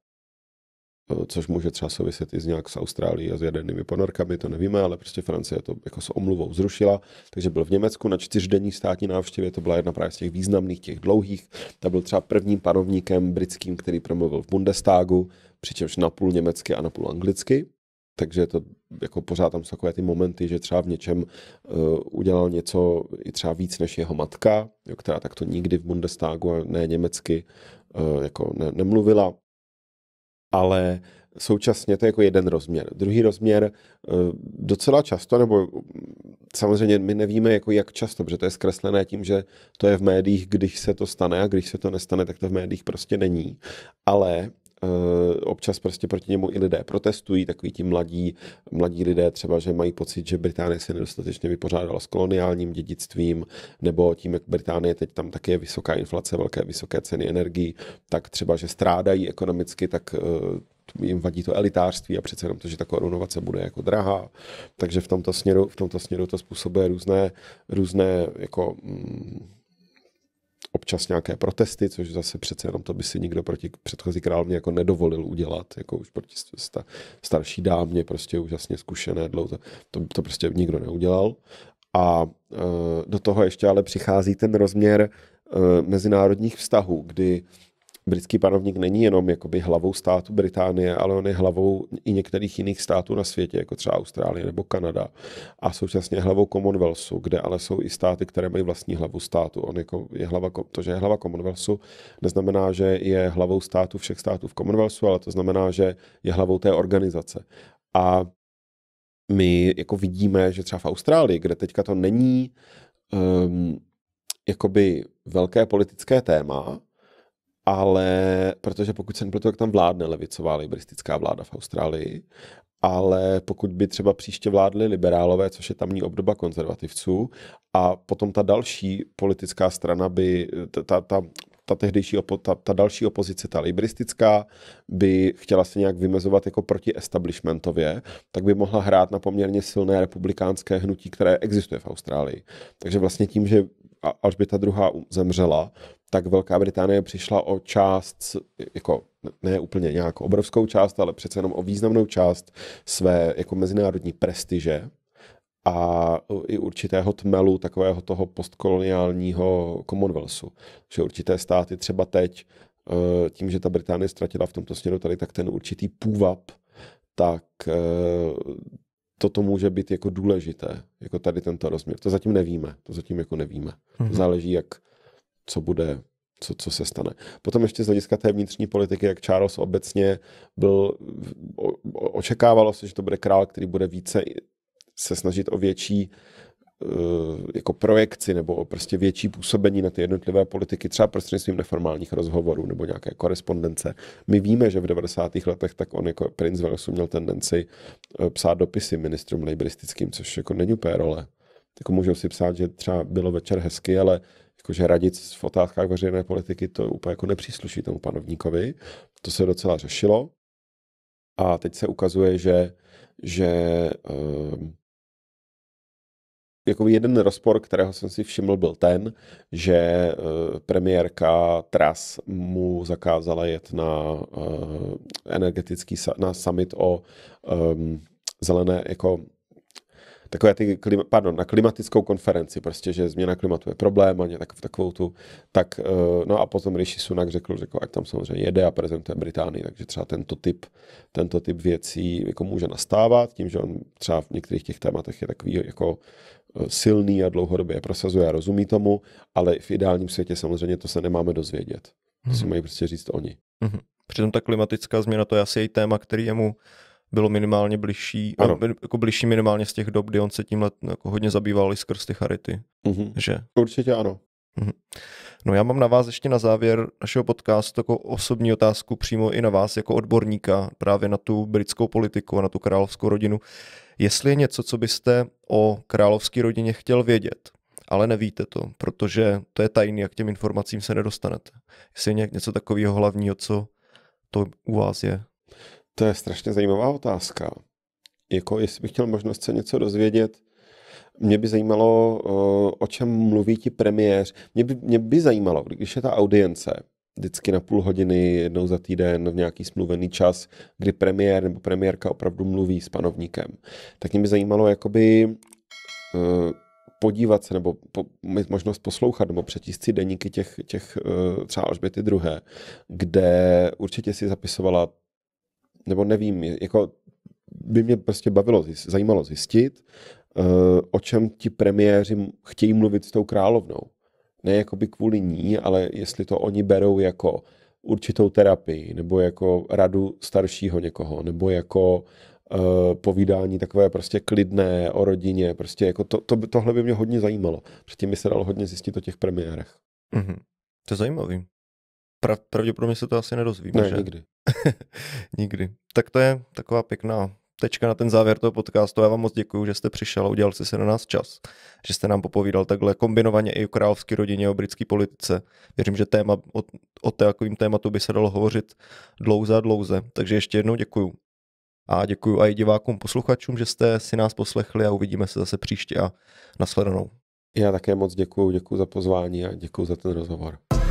což může třeba souviset i z nějak s Austrálií a s jadernými ponorkami, to nevíme, ale prostě Francie to jako s omluvou zrušila, takže byl v Německu na čtyřdenní státní návštěvě, to byla jedna právě z těch významných, těch dlouhých, ta byl třeba prvním panovníkem britským, který promluvil v Bundestagu, přičemž napůl německy a napůl anglicky, takže to jako pořád tam jsou takové ty momenty, že třeba v něčem uh, udělal něco i třeba víc než jeho matka, jo, která takto nikdy v Bundestagu a ne německy uh, jako ne, nemluvila ale současně to je jako jeden rozměr. Druhý rozměr eh, docela často, nebo mm, samozřejmě my nevíme, jako jak často, protože to je zkreslené tím, že to je v médiích, když se to stane a když se to nestane, tak to v médiích prostě není. Ale Eh, občas prostě proti němu i lidé protestují, takový ti mladí, mladí lidé třeba, že mají pocit, že Británie se nedostatečně vypořádala s koloniálním dědictvím, nebo tím, jak Británie teď tam také je vysoká inflace, velké vysoké ceny energii, tak třeba, že strádají ekonomicky, tak eh, jim vadí to elitářství a přece jenom to, že ta korunovace bude jako drahá. Takže v tomto směru, v tomto směru to způsobuje různé, různé jako, mm, občas nějaké protesty, což zase přece jenom to by si nikdo proti předchozí královně jako nedovolil udělat, jako už proti starší dámě, prostě úžasně zkušené, dlouho, to, to, prostě nikdo neudělal. A e, do toho ještě ale přichází ten rozměr e, mezinárodních vztahů, kdy britský panovník není jenom jakoby hlavou státu Británie, ale on je hlavou i některých jiných států na světě, jako třeba Austrálie nebo Kanada. A současně hlavou Commonwealthu, kde ale jsou i státy, které mají vlastní hlavu státu. On jako je hlava, to, že je hlava Commonwealthu, neznamená, že je hlavou státu všech států v Commonwealthu, ale to znamená, že je hlavou té organizace. A my jako vidíme, že třeba v Austrálii, kde teďka to není um, jakoby velké politické téma, ale protože pokud se nepletu, tak tam vládne levicová liberistická vláda v Austrálii, ale pokud by třeba příště vládli liberálové, což je tamní obdoba konzervativců, a potom ta další politická strana by, ta, ta, ta ta tehdejší opo- ta, ta další opozice, ta liberistická, by chtěla se nějak vymezovat jako proti establishmentově, tak by mohla hrát na poměrně silné republikánské hnutí, které existuje v Austrálii. Takže vlastně tím, že Alžběta druhá zemřela, tak Velká Británie přišla o část, jako ne úplně nějakou obrovskou část, ale přece jenom o významnou část své jako mezinárodní prestiže a i určitého tmelu takového toho postkoloniálního Commonwealthu. Že určité státy třeba teď, eh, tím, že ta Británie ztratila v tomto směru tady tak ten určitý půvab, tak eh, toto může být jako důležité, jako tady tento rozměr. To zatím nevíme, to zatím jako nevíme. Mm-hmm. To záleží, jak, co bude, co, co se stane. Potom ještě z hlediska té vnitřní politiky, jak Charles obecně byl, o, očekávalo se, že to bude král, který bude více se snažit o větší Eh, jako projekci nebo prostě větší působení na ty jednotlivé politiky, třeba prostřednictvím neformálních rozhovorů nebo nějaké korespondence. My víme, že v 90. letech tak on jako princ Walesu měl tendenci eh, psát dopisy ministrům liberistickým, což jako není úplně role. Jako můžou si psát, že třeba bylo večer hezky, ale jakože radit v otázkách veřejné politiky, to úplně jako nepřísluší tomu panovníkovi. To se docela řešilo. A teď se ukazuje, že, že uh, jako jeden rozpor, kterého jsem si všiml, byl ten, že eh, premiérka Tras mu zakázala jet na eh, energetický na summit o ehm, zelené jako takové ty, klima, pardon, na klimatickou konferenci, prostě, že změna klimatu je problém a tak, takovou tu, tak, eh, no a potom Rishi Sunak řekl, řekl, jako, ať tam samozřejmě jede a prezentuje Británii, takže třeba tento typ, tento typ věcí jako může nastávat, tím, že on třeba v některých těch tématech je takový jako silný a dlouhodobě prosazuje a rozumí tomu, ale v ideálním světě samozřejmě to se nemáme dozvědět. To mm-hmm. si mhm. mají prostě říct oni. Mm-hmm. Přitom ta klimatická změna to je asi její téma, který jemu bylo minimálně bližší, ano. jako bližší minimálně z těch dob, kdy on se tímhle jako hodně zabýval i skrz ty charity. Mm-hmm. Že? Určitě ano. Mm-hmm. No já mám na vás ještě na závěr našeho podcastu jako osobní otázku přímo i na vás jako odborníka právě na tu britskou politiku a na tu královskou rodinu. Jestli je něco, co byste o královské rodině chtěl vědět, ale nevíte to, protože to je tajný jak těm informacím se nedostanete. Jestli je nějak něco takového hlavního, co to u vás je? To je strašně zajímavá otázka. Jako jestli bych chtěl možnost se něco dozvědět, mě by zajímalo, eh, o čem mluví ti premiéř. Mě by, mě by zajímalo, když je ta audience vždycky na půl hodiny, jednou za týden, v nějaký smluvený čas, kdy premiér nebo premiérka opravdu mluví s panovníkem, tak mě by zajímalo, jakoby eh, podívat se nebo po, mít možnost poslouchat nebo přetíst si deníky těch, těch eh, třeba Alžběty druhé, kde určitě si zapisovala, nebo nevím, jako by mě prostě bavilo, zajímalo zjistit, Eh, o čem ti premiéři chtějí mluvit s tou královnou. Ne jakoby kvůli ní, ale jestli to oni berou jako určitou terapii, nebo jako radu staršího někoho, nebo jako uh, povídání takové prostě klidné o rodině, prostě jako to, to, tohle by mě hodně zajímalo. Předtím by se dalo hodně zjistit o těch premiérech. Mm-hmm. To je zajímavý. pravděpodobně se to asi nedozvíme, ne, že? nikdy. nikdy. Tak to je taková pěkná tečka na ten závěr toho podcastu. Já vám moc děkuji, že jste přišel a udělal jste se na nás čas, že jste nám popovídal takhle kombinovaně i o královské rodině, o britské politice. Věřím, že téma, o, o takovým tématu by se dalo hovořit dlouze a dlouze. Takže ještě jednou děkuji. A děkuji i divákům, posluchačům, že jste si nás poslechli a uvidíme se zase příště a nasledanou. Já také moc děkuji, děkuji za pozvání a děkuji za ten rozhovor.